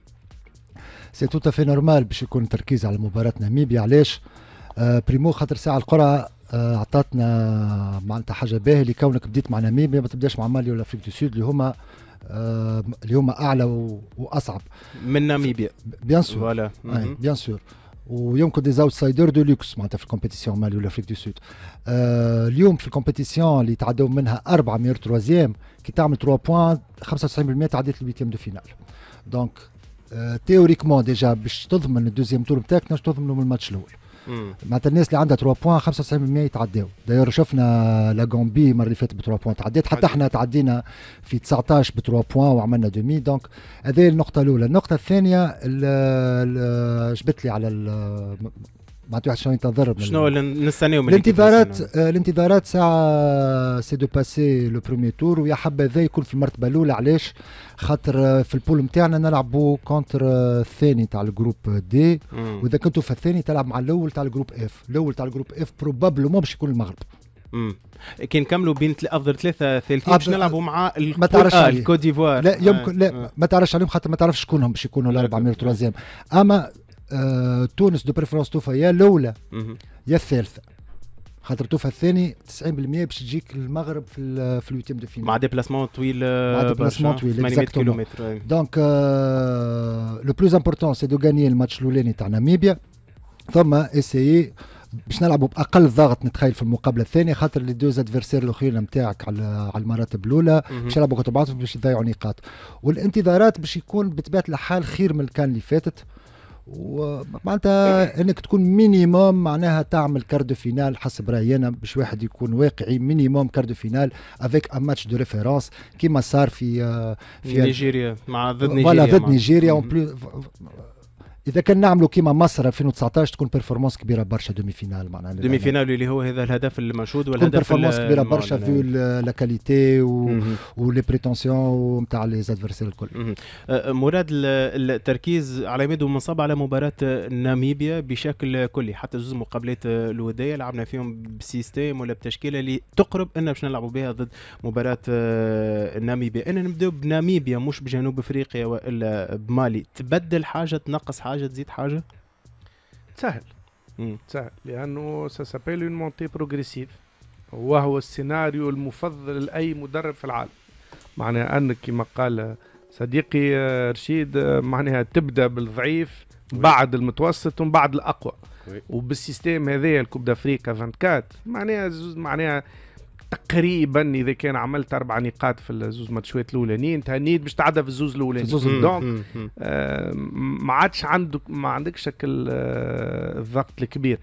سي توت في نورمال باش يكون التركيز على مباراه ناميبيا علاش بريمو خاطر ساعه القرعه آه، اعطتنا معناتها حاجه باهيه كونك بديت مع ناميبيا ما تبداش مع مالي ولا افريك دو سود اللي هما آه، اللي هما اعلى واصعب من ناميبيا بيان سور فوالا بيان سور ويمكن دي اوتسايدر دو لوكس معناتها في الكومبيتيسيون مالي والافريك دو سود آه، اليوم في الكومبيتيسيون اللي تعدوا منها اربعه مير تروازيام كي تعمل 3 بوان 95% تعديت للبيتيام دو فينال دونك تيوريكمون ديجا باش تضمن الدوزيام تور نتاعك تنجم تضمنه من الماتش الاول معناتها الناس اللي عندها 3 بوان 95% يتعداو داير شفنا لا غومبي المره اللي فاتت ب 3 بوان تعديت حتى احنا تعدينا في 19 ب 3 بوان وعملنا دومي دونك هذه النقطه الاولى النقطه الثانيه جبت لي على معناتها واحد شنو يتضرب شنو نستناو من الانتظارات آه، الانتظارات ساعه سي دو باسي لو بروميي تور ويا حبذا يكون في المرتبه الاولى علاش خاطر آه، في البول نتاعنا نلعبوا آه، كونتر الثاني تاع الجروب دي واذا كنتوا في الثاني تلعب مع الاول تاع الجروب اف الاول تاع الجروب اف ما باش يكون المغرب امم كي نكملوا بين افضل ثلاثه ثالثين باش نلعبوا مع ما تعرفش آه لا يمكن آه. لا ما تعرفش عليهم خاطر ما تعرفش شكونهم باش يكونوا الاربعه من التروازيام اما آه تونس دو بريفرونس توفا يا الاولى يا الثالثه خاطر توفى الثاني 90% باش تجيك المغرب في في الويتيم دو فينال مع ديبلاسمون طويل مع آه، ديبلاسمون طويل 800 كيلومتر دونك لو بلوز امبورتون سي دو غاني الماتش الاولاني تاع ناميبيا ثم اسي باش نلعبوا باقل ضغط نتخيل في المقابله الثانيه خاطر لي دوز ادفيرسير الاخرين نتاعك على على المراتب الاولى باش يلعبوا كتر بعضهم باش يضيعوا نقاط والانتظارات باش يكون بطبيعه الحال خير من كان اللي فاتت ومعناتها انك تكون مينيموم معناها تعمل كارد فينال حسب رايي انا باش واحد يكون واقعي مينيموم كارد فينال افيك ان ماتش دو ريفيرونس كيما صار آه، في في نيجيريا مع ضد نيجيريا فوالا ضد نيجيريا اذا كان نعملوا كيما مصر 2019 تكون بيرفورمانس كبيره برشا دومي فينال معناها دومي فينال اللي هو هذا الهدف المنشود والهدف تكون بيرفورمانس كبيره برشا في لا كاليتي ولي بريتونسيون نتاع لي زادفيرسير الكل أه، أه، مراد التركيز على يد منصب على مباراه ناميبيا بشكل كلي حتى زوز مقابلات أه، الوديه لعبنا فيهم بسيستيم ولا بتشكيله اللي تقرب ان باش نلعبوا بها ضد مباراه ناميبيا انا نبداو بناميبيا مش بجنوب افريقيا والا بمالي تبدل حاجه تنقص حاجه حاجه تزيد حاجه تسهل تسهل لانه سابيل اون مونتي بروغريسيف وهو السيناريو المفضل لاي مدرب في العالم معناها انك كما قال صديقي رشيد معناها تبدا بالضعيف بعد المتوسط ومن بعد الاقوى وبالسيستم هذايا الكوب دافريكا 24 معناها معناها تقريبا اذا كان عملت اربع نقاط في الزوز ماتشات الاولانيين تهنيت باش تعدى في الزوز الاولانيين الزوز دونك آه، ما عادش عندك ما عندكش شكل آه، الضغط الكبير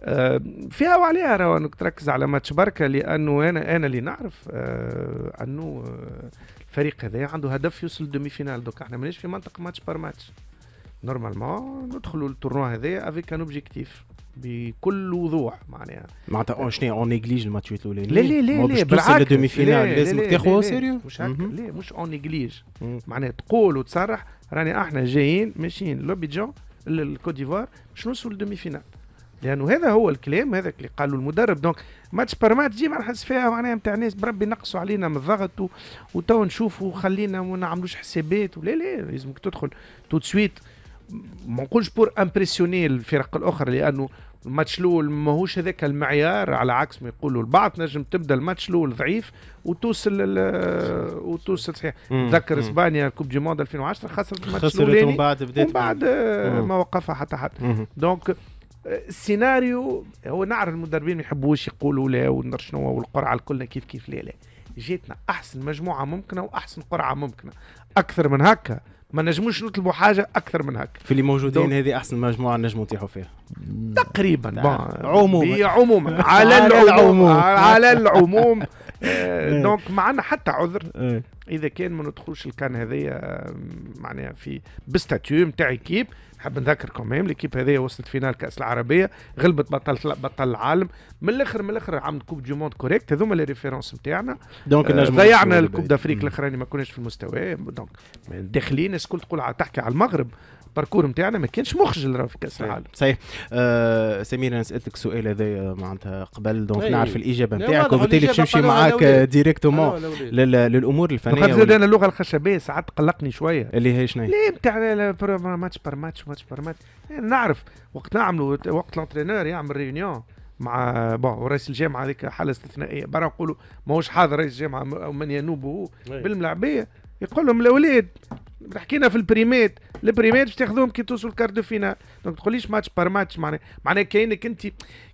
آه، فيها وعليها راهو انك تركز على ماتش بركه لانه انا انا اللي نعرف انه الفريق هذا عنده هدف يوصل للدومي فينال دوك احنا ماناش في منطق ماتش بار ماتش نورمالمون ندخلوا للتورنوا هذا افيك ان اوبجيكتيف بكل وضوح معناها معناتها اون شنو اون نيجليج الماتشات الاولانيين لا لا لا لا بالعكس دومي فينال لازمك تاخذها سيريو مش هكا لا مش اون نيجليج معناها تقول وتصرح راني احنا جايين ماشيين لوبيجون الكوت ديفوار باش نوصلوا للدومي فينال لانه هذا هو الكلام هذاك اللي قاله المدرب دونك ماتش بار ماتش ديما نحس فيها معناها نتاع ناس بربي نقصوا علينا من الضغط وتو نشوفوا خلينا ما نعملوش حسابات ولا لا لازمك تدخل تو سويت ما نقولش بور امبرسيوني الفرق الاخرى لانه الماتش الاول ماهوش هذاك المعيار على عكس ما يقولوا البعض نجم تبدا الماتش الاول ضعيف وتوصل وتوصل صحيح تذكر اسبانيا كوب دي موند 2010 خسرت الماتش خسرت ومن بعد بدات بعد ما وقفها حتى حد دونك السيناريو هو نعرف المدربين ما يحبوش يقولوا لا شنو والقرعه الكل كيف كيف لا لا جاتنا احسن مجموعه ممكنه واحسن قرعه ممكنه اكثر من هكا ما نجموش نطلبوا حاجه اكثر من هكا في اللي موجودين هذه احسن مجموعه نجموا نطيحوا فيها تقريبا عموما عموما على العموم على العموم آه، إيه. دونك ما عندنا حتى عذر إيه. اذا كان ما ندخلوش الكان هذايا معناها في بستاتيو نتاع كيب حاب نذكركم مهم ليكيب هذه وصلت فينال كاس العربيه غلبت بطل بطل العالم من الاخر من الاخر عملت كوب دي موند كوريكت هذوما لي ريفيرونس نتاعنا دونك ضيعنا الكوب دافريك الاخراني ما كناش في المستوى دونك داخلين الناس الكل تقول تحكي على المغرب الباركور نتاعنا ما كانش مخجل راه في كاس العالم صحيح آه سمير انا سالتك السؤال هذا آه، معناتها قبل دونك نعرف الاجابه نتاعك وبالتالي تمشي معاك ديريكتومون للامور الفنيه خاطر زاد انا اللغه الخشبيه ساعات قلقني شويه اللي هي شنو؟ ليه نتاع ماتش بار ماتش ماتش بار ماتش نعرف وقت نعملوا وقت لونترينور يعمل ريونيون مع بون رئيس الجامعه هذيك حاله استثنائيه برا نقولوا ماهوش حاضر رئيس الجامعه ومن ينوبه بالملعبيه يقول لهم الاولاد حكينا في البريميت البريميت باش تاخذوهم كي توصلوا الكارت دو فينال دونك تقوليش ماتش بار ماتش معناها معناها كانك انت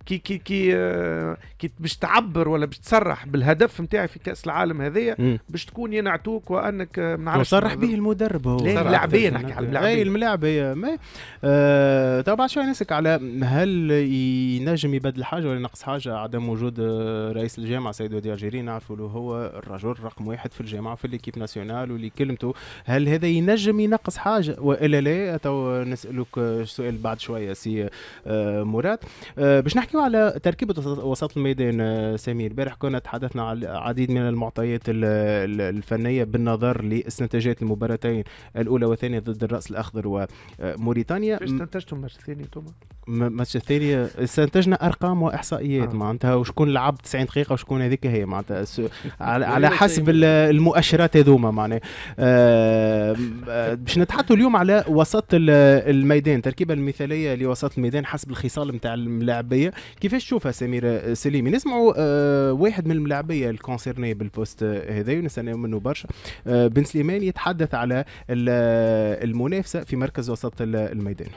كي كي كي آه، كي باش تعبر ولا باش تصرح بالهدف نتاعي في كاس العالم هذايا باش تكون ينعتوك وانك آه، ما نعرفش وصرح به المدرب هو اللاعبيه نحكي على اللاعبيه الملاعبيه ما آه طبعا شو يعني نسك على هل ينجم يبدل حاجه ولا ينقص حاجه عدم وجود آه، رئيس الجامعه سيد ودي الجيري نعرفوا هو الرجل رقم واحد في الجامعه في ليكيب ناسيونال واللي كلمته هل هذا ينجم ينقص حاجه والا لا تو نسالك سؤال بعد شويه سي آه، مراد آه، باش نحكيو على تركيبه وسط الميدان آه، سمير البارح كنا تحدثنا على العديد من المعطيات الفنيه بالنظر لاستنتاجات المباراتين الاولى والثانيه ضد الراس الاخضر وموريتانيا باش استنتجتم ماتش ثاني توما الماتش الثاني استنتجنا ارقام واحصائيات آه. معناتها وشكون لعب 90 دقيقه وشكون هذيك هي معناتها على, على حسب المؤشرات هذوما معناها آه باش نتحدثوا اليوم على وسط الميدان التركيبه المثاليه لوسط الميدان حسب الخصال نتاع الملاعبيه كيفاش تشوفها سمير سليمي نسمعوا آه واحد من الملاعبيه الكونسيرني بالبوست هذا ونستناو منه برشا آه بن سليمان يتحدث على المنافسه في مركز وسط الميدان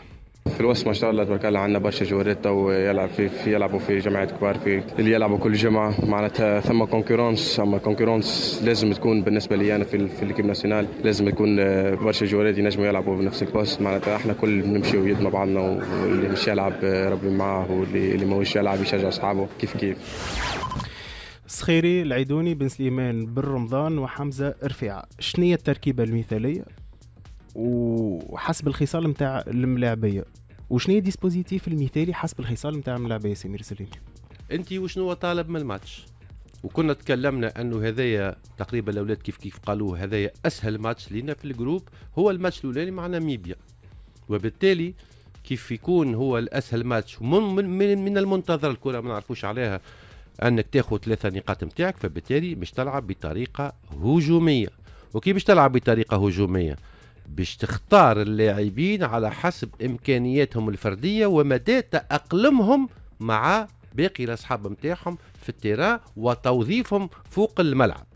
في الوسط ما شاء الله تبارك الله عندنا برشا جواريتا ويلعب في, في يلعبوا في جماعه كبار في اللي يلعبوا كل جمعه معناتها ثم كونكورونس اما كونكورونس لازم تكون بالنسبه لي انا في, في الكيب ناسيونال لازم يكون آه، برشا جوارات ينجموا يلعبوا بنفس البوست معناتها احنا كل نمشيو ويد مع بعضنا واللي مش يلعب آه، ربي معاه واللي اللي ماهوش يلعب يشجع اصحابه كيف كيف سخيري العيدوني بن سليمان بن رمضان وحمزه رفيعه شنو هي التركيبه المثاليه وحسب الخصال نتاع الملاعبيه وشنو هي الديسبوزيتيف المثالي حسب الخصال نتاع الملاعبيه سمير سليم انت وشنو هو طالب من الماتش وكنا تكلمنا انه هذايا تقريبا الاولاد كيف كيف قالوا هذايا اسهل ماتش لينا في الجروب هو الماتش الاولاني مع ناميبيا وبالتالي كيف يكون هو الاسهل ماتش من, من, من المنتظر الكره ما نعرفوش عليها انك تاخذ ثلاثه نقاط نتاعك فبالتالي مش تلعب بطريقه هجوميه وكيف باش تلعب بطريقه هجوميه باش تختار اللاعبين على حسب امكانياتهم الفرديه ومدى تاقلمهم مع باقي الاصحاب نتاعهم في التيران وتوظيفهم فوق الملعب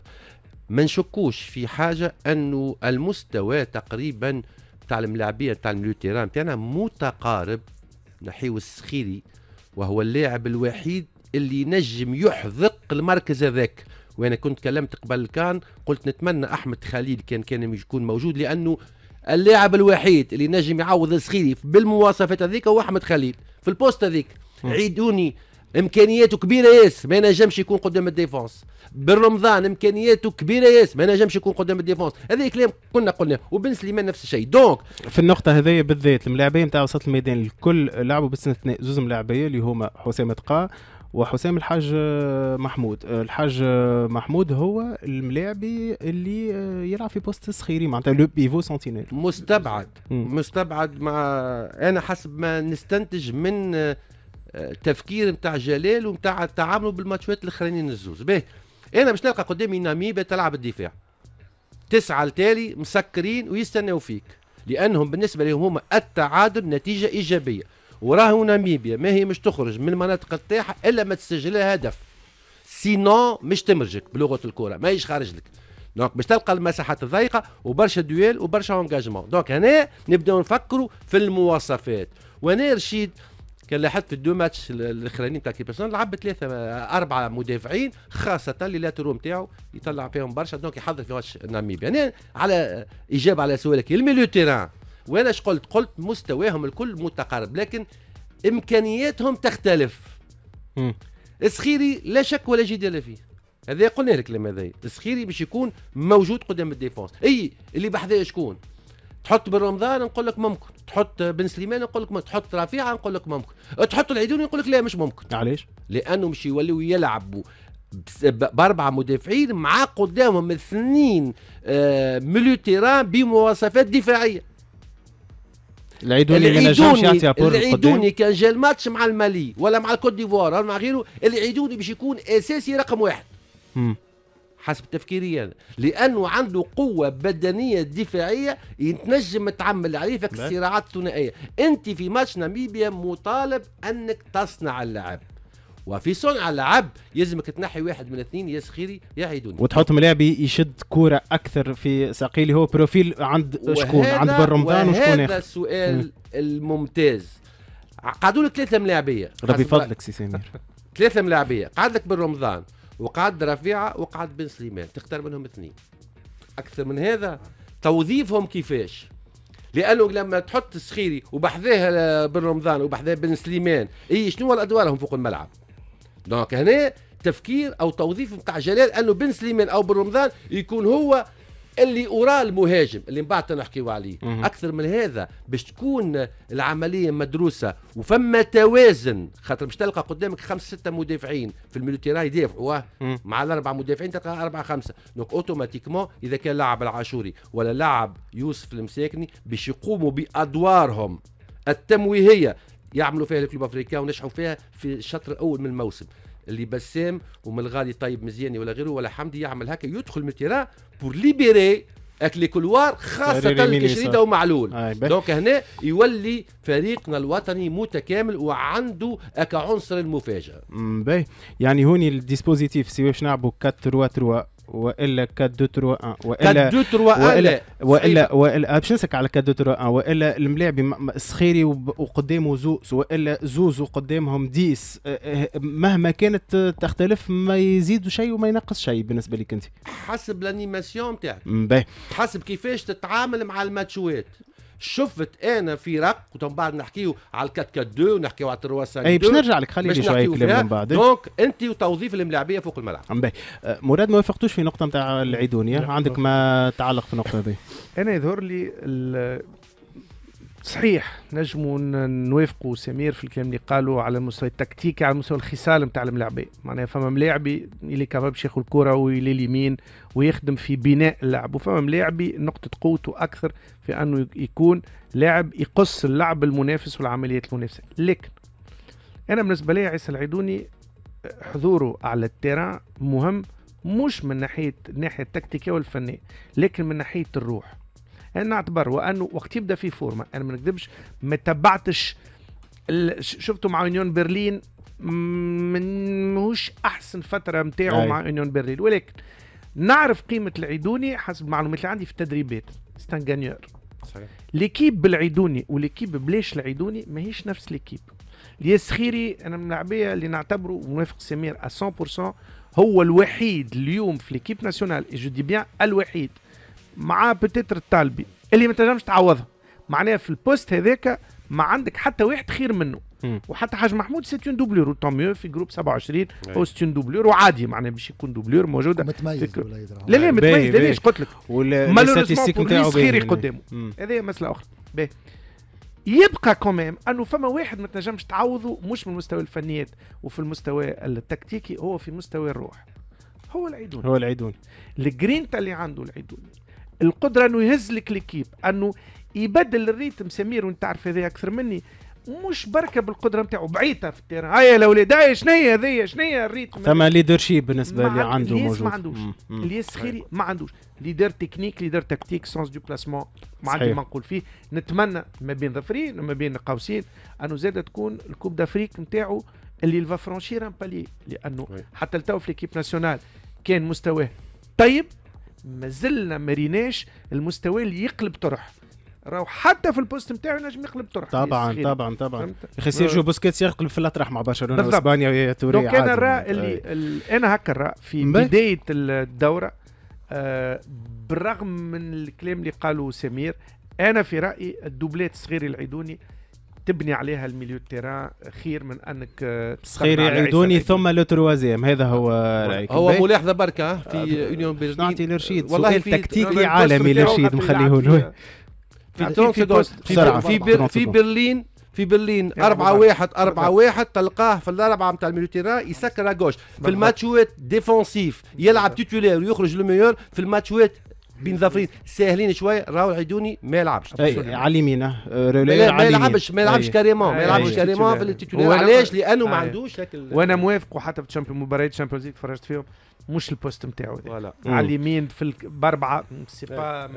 ما نشكوش في حاجه انه المستوى تقريبا تاع الملاعبيه تاع المليو تيران تاعنا متقارب نحيو السخيري وهو اللاعب الوحيد اللي نجم يحذق المركز هذاك وانا كنت كلمت قبل كان قلت نتمنى احمد خليل كان كان يكون موجود لانه اللاعب الوحيد اللي نجم يعوض السخيري بالمواصفات هذيك هو احمد خليل في البوست هذيك عيدوني امكانياته كبيره ياس ما نجمش يكون قدام الديفونس بالرمضان امكانياته كبيره ياس ما نجمش يكون قدام الديفونس هذا كلام كنا قلناه وبن سليمان نفس الشيء دونك في النقطه هذيا بالذات الملاعبين نتاع وسط الميدان الكل لعبوا باستثناء زوز ملاعبيه اللي هما حسام تقا وحسام الحاج آه، محمود آه، الحاج آه، محمود هو الملاعبي اللي يلعب في بوست صخيري معناتها لو بيفو سنتينيل مستبعد مم. مستبعد مع انا حسب ما نستنتج من تفكير نتاع جلال ونتاع تعامله بالماتشات الاخرانيين الزوز باهي انا باش نلقى قدامي ناميبا تلعب الدفاع تسعه التالي مسكرين ويستناو فيك لانهم بالنسبه لهم هما التعادل نتيجه ايجابيه وراهو ناميبيا ما هي مش تخرج من المناطق تاعها الا ما تسجل لها هدف سينون مش تمرجك بلغه الكره هيش خارج لك دونك باش تلقى المساحات الضيقه وبرشا دويل وبرشا انجاجمون دونك هنا نبداو نفكروا في المواصفات وانا رشيد كان لاحظت في الدو ماتش الاخرانيين تاع كيبرسون لعب ثلاثه اربعه مدافعين خاصه اللي لا تروم تاعو يطلع فيهم برشا دونك يحضر في ماتش ناميبيا يعني على اجابه على سؤالك الميليو تيران وانا قلت قلت مستواهم الكل متقارب لكن امكانياتهم تختلف السخيري لا شك ولا جدال فيه هذا قلنا لك الكلام هذا السخيري باش يكون موجود قدام الديفونس اي اللي بحذاه شكون تحط بن رمضان نقول لك ممكن تحط بن سليمان نقول لك ممكن. تحط رفيعه نقول لك ممكن تحط العيدوني نقول لك لا مش ممكن علاش لانه مش يوليو يلعبوا باربعه مدافعين مع قدامهم اثنين آه ميليو تيران بمواصفات دفاعيه العيدوني العيدوني العيدوني كان جا الماتش مع المالي ولا مع الكوت ديفوار ولا مع غيره العيدوني باش يكون اساسي رقم واحد م. حسب تفكيري انا لانه عنده قوه بدنيه دفاعيه يتنجم تعمل عليه في الصراعات الثنائيه انت في ماتش ناميبيا مطالب انك تصنع اللعب وفي صنع اللعب يلزمك تنحي واحد من اثنين يا سخيري يا عيدوني وتحط ملاعب يشد كوره اكثر في ساقي اللي هو بروفيل عند شكون عند بن رمضان وشكون هذا السؤال الممتاز قعدوا لك ثلاثه ملاعبيه ربي يفضلك سي سمير ثلاثه ملاعبيه قعد لك بن رمضان وقعد رفيعه وقعد بن سليمان تختار منهم اثنين اكثر من هذا توظيفهم كيفاش لانه لما تحط السخيري وبحذاه بن رمضان وبحذاه بن سليمان اي شنو الادوارهم فوق الملعب دونك هنا تفكير او توظيف نتاع جلال انه بن سليمان او بن رمضان يكون هو اللي وراه المهاجم اللي من بعد نحكيو عليه مم. اكثر من هذا باش تكون العمليه مدروسه وفما توازن خاطر باش تلقى قدامك خمسه سته مدافعين في الميلوتيرا يدافعوا آه. مع الاربع مدافعين تلقى اربعه خمسه دونك اوتوماتيكمون اذا كان لاعب العاشوري ولا لاعب يوسف المساكني باش يقوموا بادوارهم التمويهيه يعملوا فيها الكلوب افريكا ونجحوا فيها في الشطر الاول من الموسم اللي بسام ومن الغالي طيب مزياني ولا غيره ولا حمدي يعمل هكا يدخل من التيران بور ليبيري اك لي كولوار خاصه كشريده ومعلول آه، دونك هنا يولي فريقنا الوطني متكامل وعنده اك عنصر المفاجاه باهي يعني هوني الديسبوزيتيف سي باش نلعبوا 4 3 3 والا 4 2 3 1 والا 4 2 3 1 والا والا والا باش نسك على 4 2 3 1 والا الملاعب سخيري وقدامه زوز والا زوز وقدامهم ديس أه، أه، مهما كانت تختلف ما يزيد شيء وما ينقص شيء بالنسبه لك انت حسب الانيماسيون تاعك حسب كيفاش تتعامل مع الماتشوات شفت انا في رق وتم بعد نحكيو على الكات كات دو ونحكيو على سان اي باش نرجع لك لي شويه كلام من بعد دونك انت وتوظيف الملاعبيه فوق الملعب أه، مراد ما وافقتوش في نقطه نتاع العيدونيه عندك ما تعلق في النقطه هذه انا يظهر لي صحيح نجموا نوافقوا سمير في الكلام اللي قالوا على المستوى التكتيكي على مستوى الخصال نتاع الملاعبين معناها فما ملاعبي اللي كباب شيخ الكره ويلي اليمين ويخدم في بناء اللعب وفما ملاعبي نقطه قوته اكثر في انه يكون لاعب يقص اللعب المنافس والعمليات المنافسه لكن انا بالنسبه لي عيسى العيدوني حضوره على التيران مهم مش من ناحيه الناحيه التكتيكيه والفنيه لكن من ناحيه الروح انا نعتبر وانه وقت يبدا في فورما انا ما نكذبش ما تبعتش شفته مع يونيون برلين مش ماهوش احسن فتره نتاعو مع يونيون برلين ولكن نعرف قيمه العيدوني حسب المعلومات اللي عندي في التدريبات ستان غانيور ليكيب بالعيدوني وليكيب بلاش العيدوني ماهيش نفس ليكيب ياسخيري انا من اللاعبيه اللي نعتبره موافق سمير 100% هو الوحيد اليوم في ليكيب ناسيونال جو دي بيان الوحيد مع بتتر الطالبي اللي ما تنجمش تعوضها معناها في البوست هذاك ما عندك حتى واحد خير منه وحتى حاج محمود سيت دوبلور وطون في جروب 27 هو سيت دوبلور وعادي معناها باش يكون دوبلور موجوده متميز لا لا متميز علاش قلت لك مالوريزمون بوليس خير يعني. قدامه هذه مساله اخرى باهي يبقى كمان انه فما واحد ما تنجمش تعوضه مش من مستوى الفنيات وفي المستوى التكتيكي هو في مستوى الروح هو العيدون هو العيدون الجرينتا اللي عنده العيدوني القدره انه يهز لك ليكيب انه يبدل الريتم سمير وانت تعرف هذا اكثر مني مش بركه بالقدره نتاعو بعيطه في التيران هيا الاولاد هيا شنو هي هذيا شنو هي الريتم ليدر شيب بالنسبه اللي عنده موجود ما عندوش الياس خيري ما عندوش ليدر تكنيك ليدر تكتيك سونس دو بلاسمون ما عندي ما نقول فيه نتمنى ما بين ظفرين وما بين قوسين انه زاد تكون الكوب دافريك نتاعو اللي فا فرونشير ان بالي لانه حتى لتو في ليكيب ناسيونال كان مستواه طيب مازلنا ما ريناش المستوى اللي يقلب طرح راهو حتى في البوست نتاعو نجم يقلب طرح طبعا طبعا طبعا يا سيرجيو آه. بوسكيتس يقلب في الاطراح مع برشلونه واسبانيا ويا توري دونك انا راه اللي انا هكا نرى في بدايه الدوره آه بالرغم من الكلام اللي قاله سمير انا في رايي الدوبلات الصغير العيدوني تبني عليها الميليو تيران خير من انك آه، خير يعيدوني ثم لو تروازيام هذا هو رايك هو ملاحظه بركه في يونيون برلين نعطي لرشيد والله تكتيكي عالمي لرشيد مخليه له في في في برلين في برلين 4 1 4 1 تلقاه في الاربعه نتاع الميليتيران يسكر على جوش في الماتشوات ديفونسيف يلعب تيتولير ويخرج لو ميور في الماتشوات بين ظفرين ساهلين شويه راهو عيدوني ما يلعبش على اليمين آه، ما يلعبش ما يلعبش كاريمون ما يلعبش كاريمون في التيتولير علاش لانه ما عندوش وانا موافق وحتى في مباريات الشامبيونز ليج تفرجت فيهم مش البوست نتاعو على اليمين في الك... باربعه سي با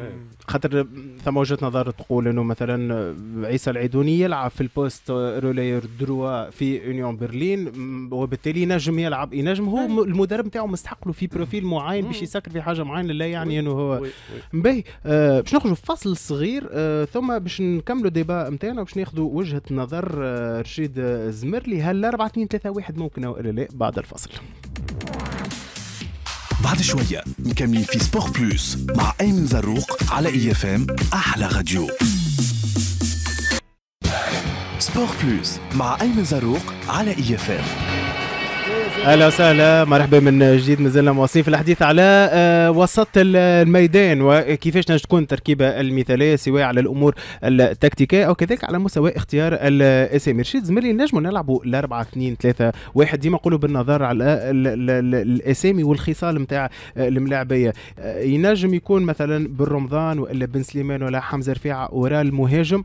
خاطر ثم وجهه نظر تقول انه مثلا عيسى العيدوني يلعب في البوست آه، رولير دروا في اونيون برلين وبالتالي ينجم يلعب ينجم هو المدرب نتاعو مستحق له في بروفيل معين باش يسكر في حاجه معينه لا يعني انه هو باهي آه باش نخرجوا فصل صغير آه ثم باش نكملوا ديبا نتاعنا باش ناخذوا وجهه نظر آه، رشيد الزمرلي هل 4 2 3 1 ممكن ولا لا بعد الفصل بعد شوية مكملين في سبور بلوس مع أيمن زروق على إي اف ام أحلى راديو سبور بلوس مع أيمن زروق على إي اف ام اهلا وسهلا مرحبا من جديد مازلنا مواصلين في الحديث على آه، وسط الميدان وكيفاش نجم تكون التركيبه المثاليه سواء على الامور التكتيكيه او كذلك على مستوى اختيار الاسامي رشيد زميلي نجموا نلعبوا الأربعة 4 2 3 1 ديما نقولوا بالنظر على الاسامي والخصال نتاع الملاعبيه آه، ينجم يكون مثلا بن رمضان ولا بن سليمان ولا حمزه رفيعه وراء المهاجم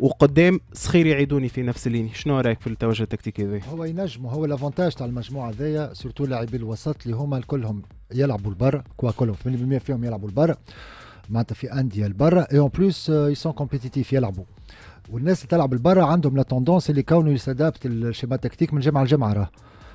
وقدام صخير يعيدوني في نفس اللين شنو رايك في التوجه التكتيكي هذا هو ينجم هو الافونتاج تاع المجموعه هذايا سورتو لاعبي الوسط اللي هما كلهم يلعبوا البر كوا كلهم 80% فيهم يلعبوا البر معناتها في انديه البر اي اون بلوس يسون كومبيتيتيف يلعبوا والناس اللي تلعب البر عندهم لا توندونس اللي كونوا يستدابت الشيما تكتيك من جمعه لجمعه راه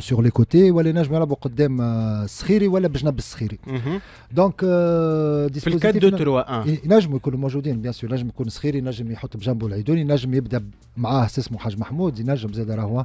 سور لي كوتي ولا نجم يلعبوا قدام السخيري ولا بجنب السخيري دونك في الكاد دو 3 1 ينجموا يكونوا موجودين بيان سور نجم يكون صخيري نجم يحط بجنبه العيدوني نجم يبدا معاه اسمه حاج محمود ينجم زاد راهو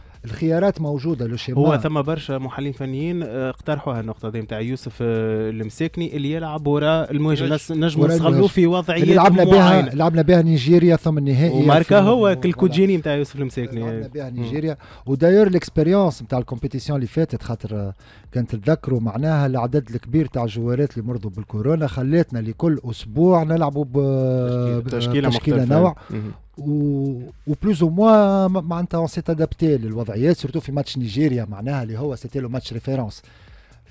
الخيارات موجوده للشباب هو ثم برشا محللين فنيين آه، اقترحوا هالنقطه دي نتاع يوسف آه، المساكني اللي يلعب وراء المهاجم نجم نستغلوا في وضعيه لعبنا بها لعبنا بها نيجيريا ثم النهائي وماركا هو الكوجيني نتاع يوسف المساكني لعبنا بها نيجيريا وداير الاكسبيريونس نتاع الكومبيتيسيون اللي فاتت خاطر آه، كانت تذكروا معناها العدد الكبير تاع الجوالات اللي مرضوا بالكورونا خلاتنا لكل اسبوع نلعبوا بتشكيله تشكيله نوع وبلوز او موا معناتها اون سيت ادابتي للوضعيات سيرتو في ماتش نيجيريا معناها اللي هو سيتي لو ماتش ريفيرونس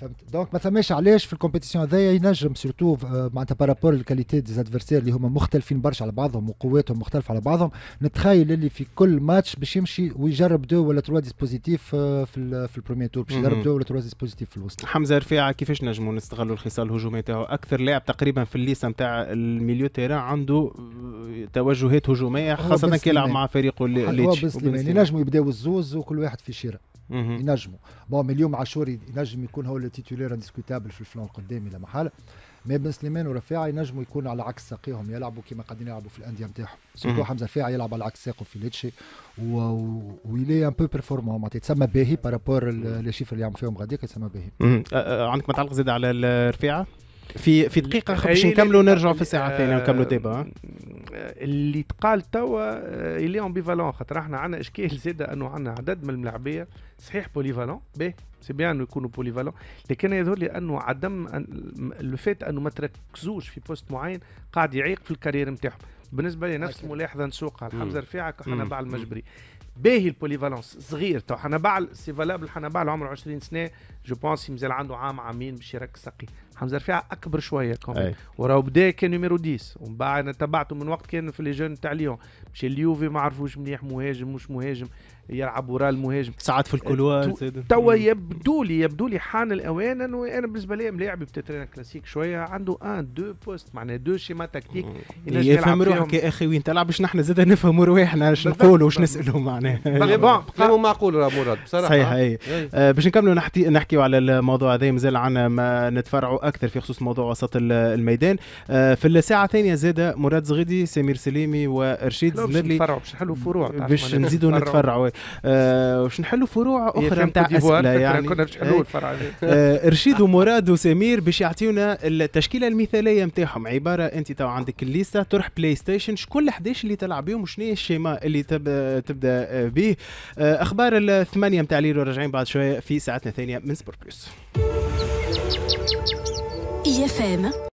فهمت دونك ما ثماش علاش في الكومبيتيسيون هذايا ينجم سورتو آه، معناتها بارابور الكاليتي دي زادفيرسير اللي هما مختلفين برشا على بعضهم وقواتهم مختلفه على بعضهم نتخيل اللي في كل ماتش باش يمشي ويجرب دو ولا تروا آه، ديسبوزيتيف في الـ في البرومي تور باش يجرب دو ولا تروا ديسبوزيتيف في الوسط حمزه رفيعه كيفاش نجموا نستغلوا الخصال الهجوميه تاعو اكثر لاعب تقريبا في الليسه نتاع الميليو تيران عنده آه، توجهات هجوميه خاصه كي يلعب مع فريقه اللي ينجموا يبداو الزوز وكل واحد في شيره ينجموا بون اليوم عاشور ينجم يكون هو تيتولير انديسكوتابل في الفلون القدامي لا محاله مي بن سليمان ورفاعي ينجموا يكونوا على عكس ساقيهم يلعبوا كما قاعدين يلعبوا في الانديه نتاعهم سورتو حمزه رفاعي يلعب على عكس ساقه في ليتشي ويلي ان بو بيرفورمون تسمى باهي بارابور لي شيفر اللي يعمل فيهم غاديك يتسمى باهي عندك ما تعلق زيد على الرفاعه في في دقيقه باش نكملوا نرجعوا في الساعه آه، الثانيه نكملوا ديبا اللي تقال توا آه، اللي امبيفالون خاطر احنا عندنا اشكال زاده انه عندنا عدد من الملاعبيه صحيح بوليفالون باهي سي بيان يكونوا بوليفالون لكن يظهر لي انه عدم لو فات انه ما تركزوش في بوست معين قاعد يعيق في الكارير نتاعهم بالنسبه لي نفس الملاحظه نسوقها لحمزه رفيعه كحنبع المجبري باهي البوليفالونس صغير تو حنبعل سي فالابل حنبعل عمره 20 سنه جو بونس مازال عنده عام عامين باش يركز سقي حمزه رفيعه اكبر شويه كون وراه بدا كان نيميرو 10 ومن بعد تبعته من وقت كان في لي جون تاع ليون مشى اليوفي ما عرفوش مليح مهاجم مش مهاجم يلعب وراء المهاجم ساعات في الكولوار توا يبدو لي يبدو لي حان الاوان انه انا بالنسبه لي ملاعب بتترين كلاسيك شويه عنده ان دو بوست معناها دو شيما تكتيك يفهم روحك يا اخي وين تلعب باش نحن زاد نفهم رواحنا اش نقولوا واش نسالوا معناها بون معقول مراد بصراحه صحيح اي آه، باش نكملوا نحكي نحكيوا على الموضوع هذا مازال عندنا ما نتفرعوا اكثر في خصوص موضوع وسط الميدان آه، في الساعه الثانيه زاد مراد زغيدي سمير سليمي وارشيد باش نفرعوا باش نحلوا فروع باش نزيدوا نتفرعوا آه وش نحلوا فروع اخرى نتاع اسئله يعني كنا باش نحلوا إيه. الفرع آه رشيد ومراد وسمير باش يعطيونا التشكيله المثاليه نتاعهم عباره انت تو عندك الليستا تروح بلاي ستيشن شكون ال11 اللي تلعب بهم وشنو هي الشيما اللي تب... تبدا به آه،, آه اخبار الثمانيه نتاع ليرو راجعين بعد شويه في ساعتنا الثانيه من سبور بلس اي اف ام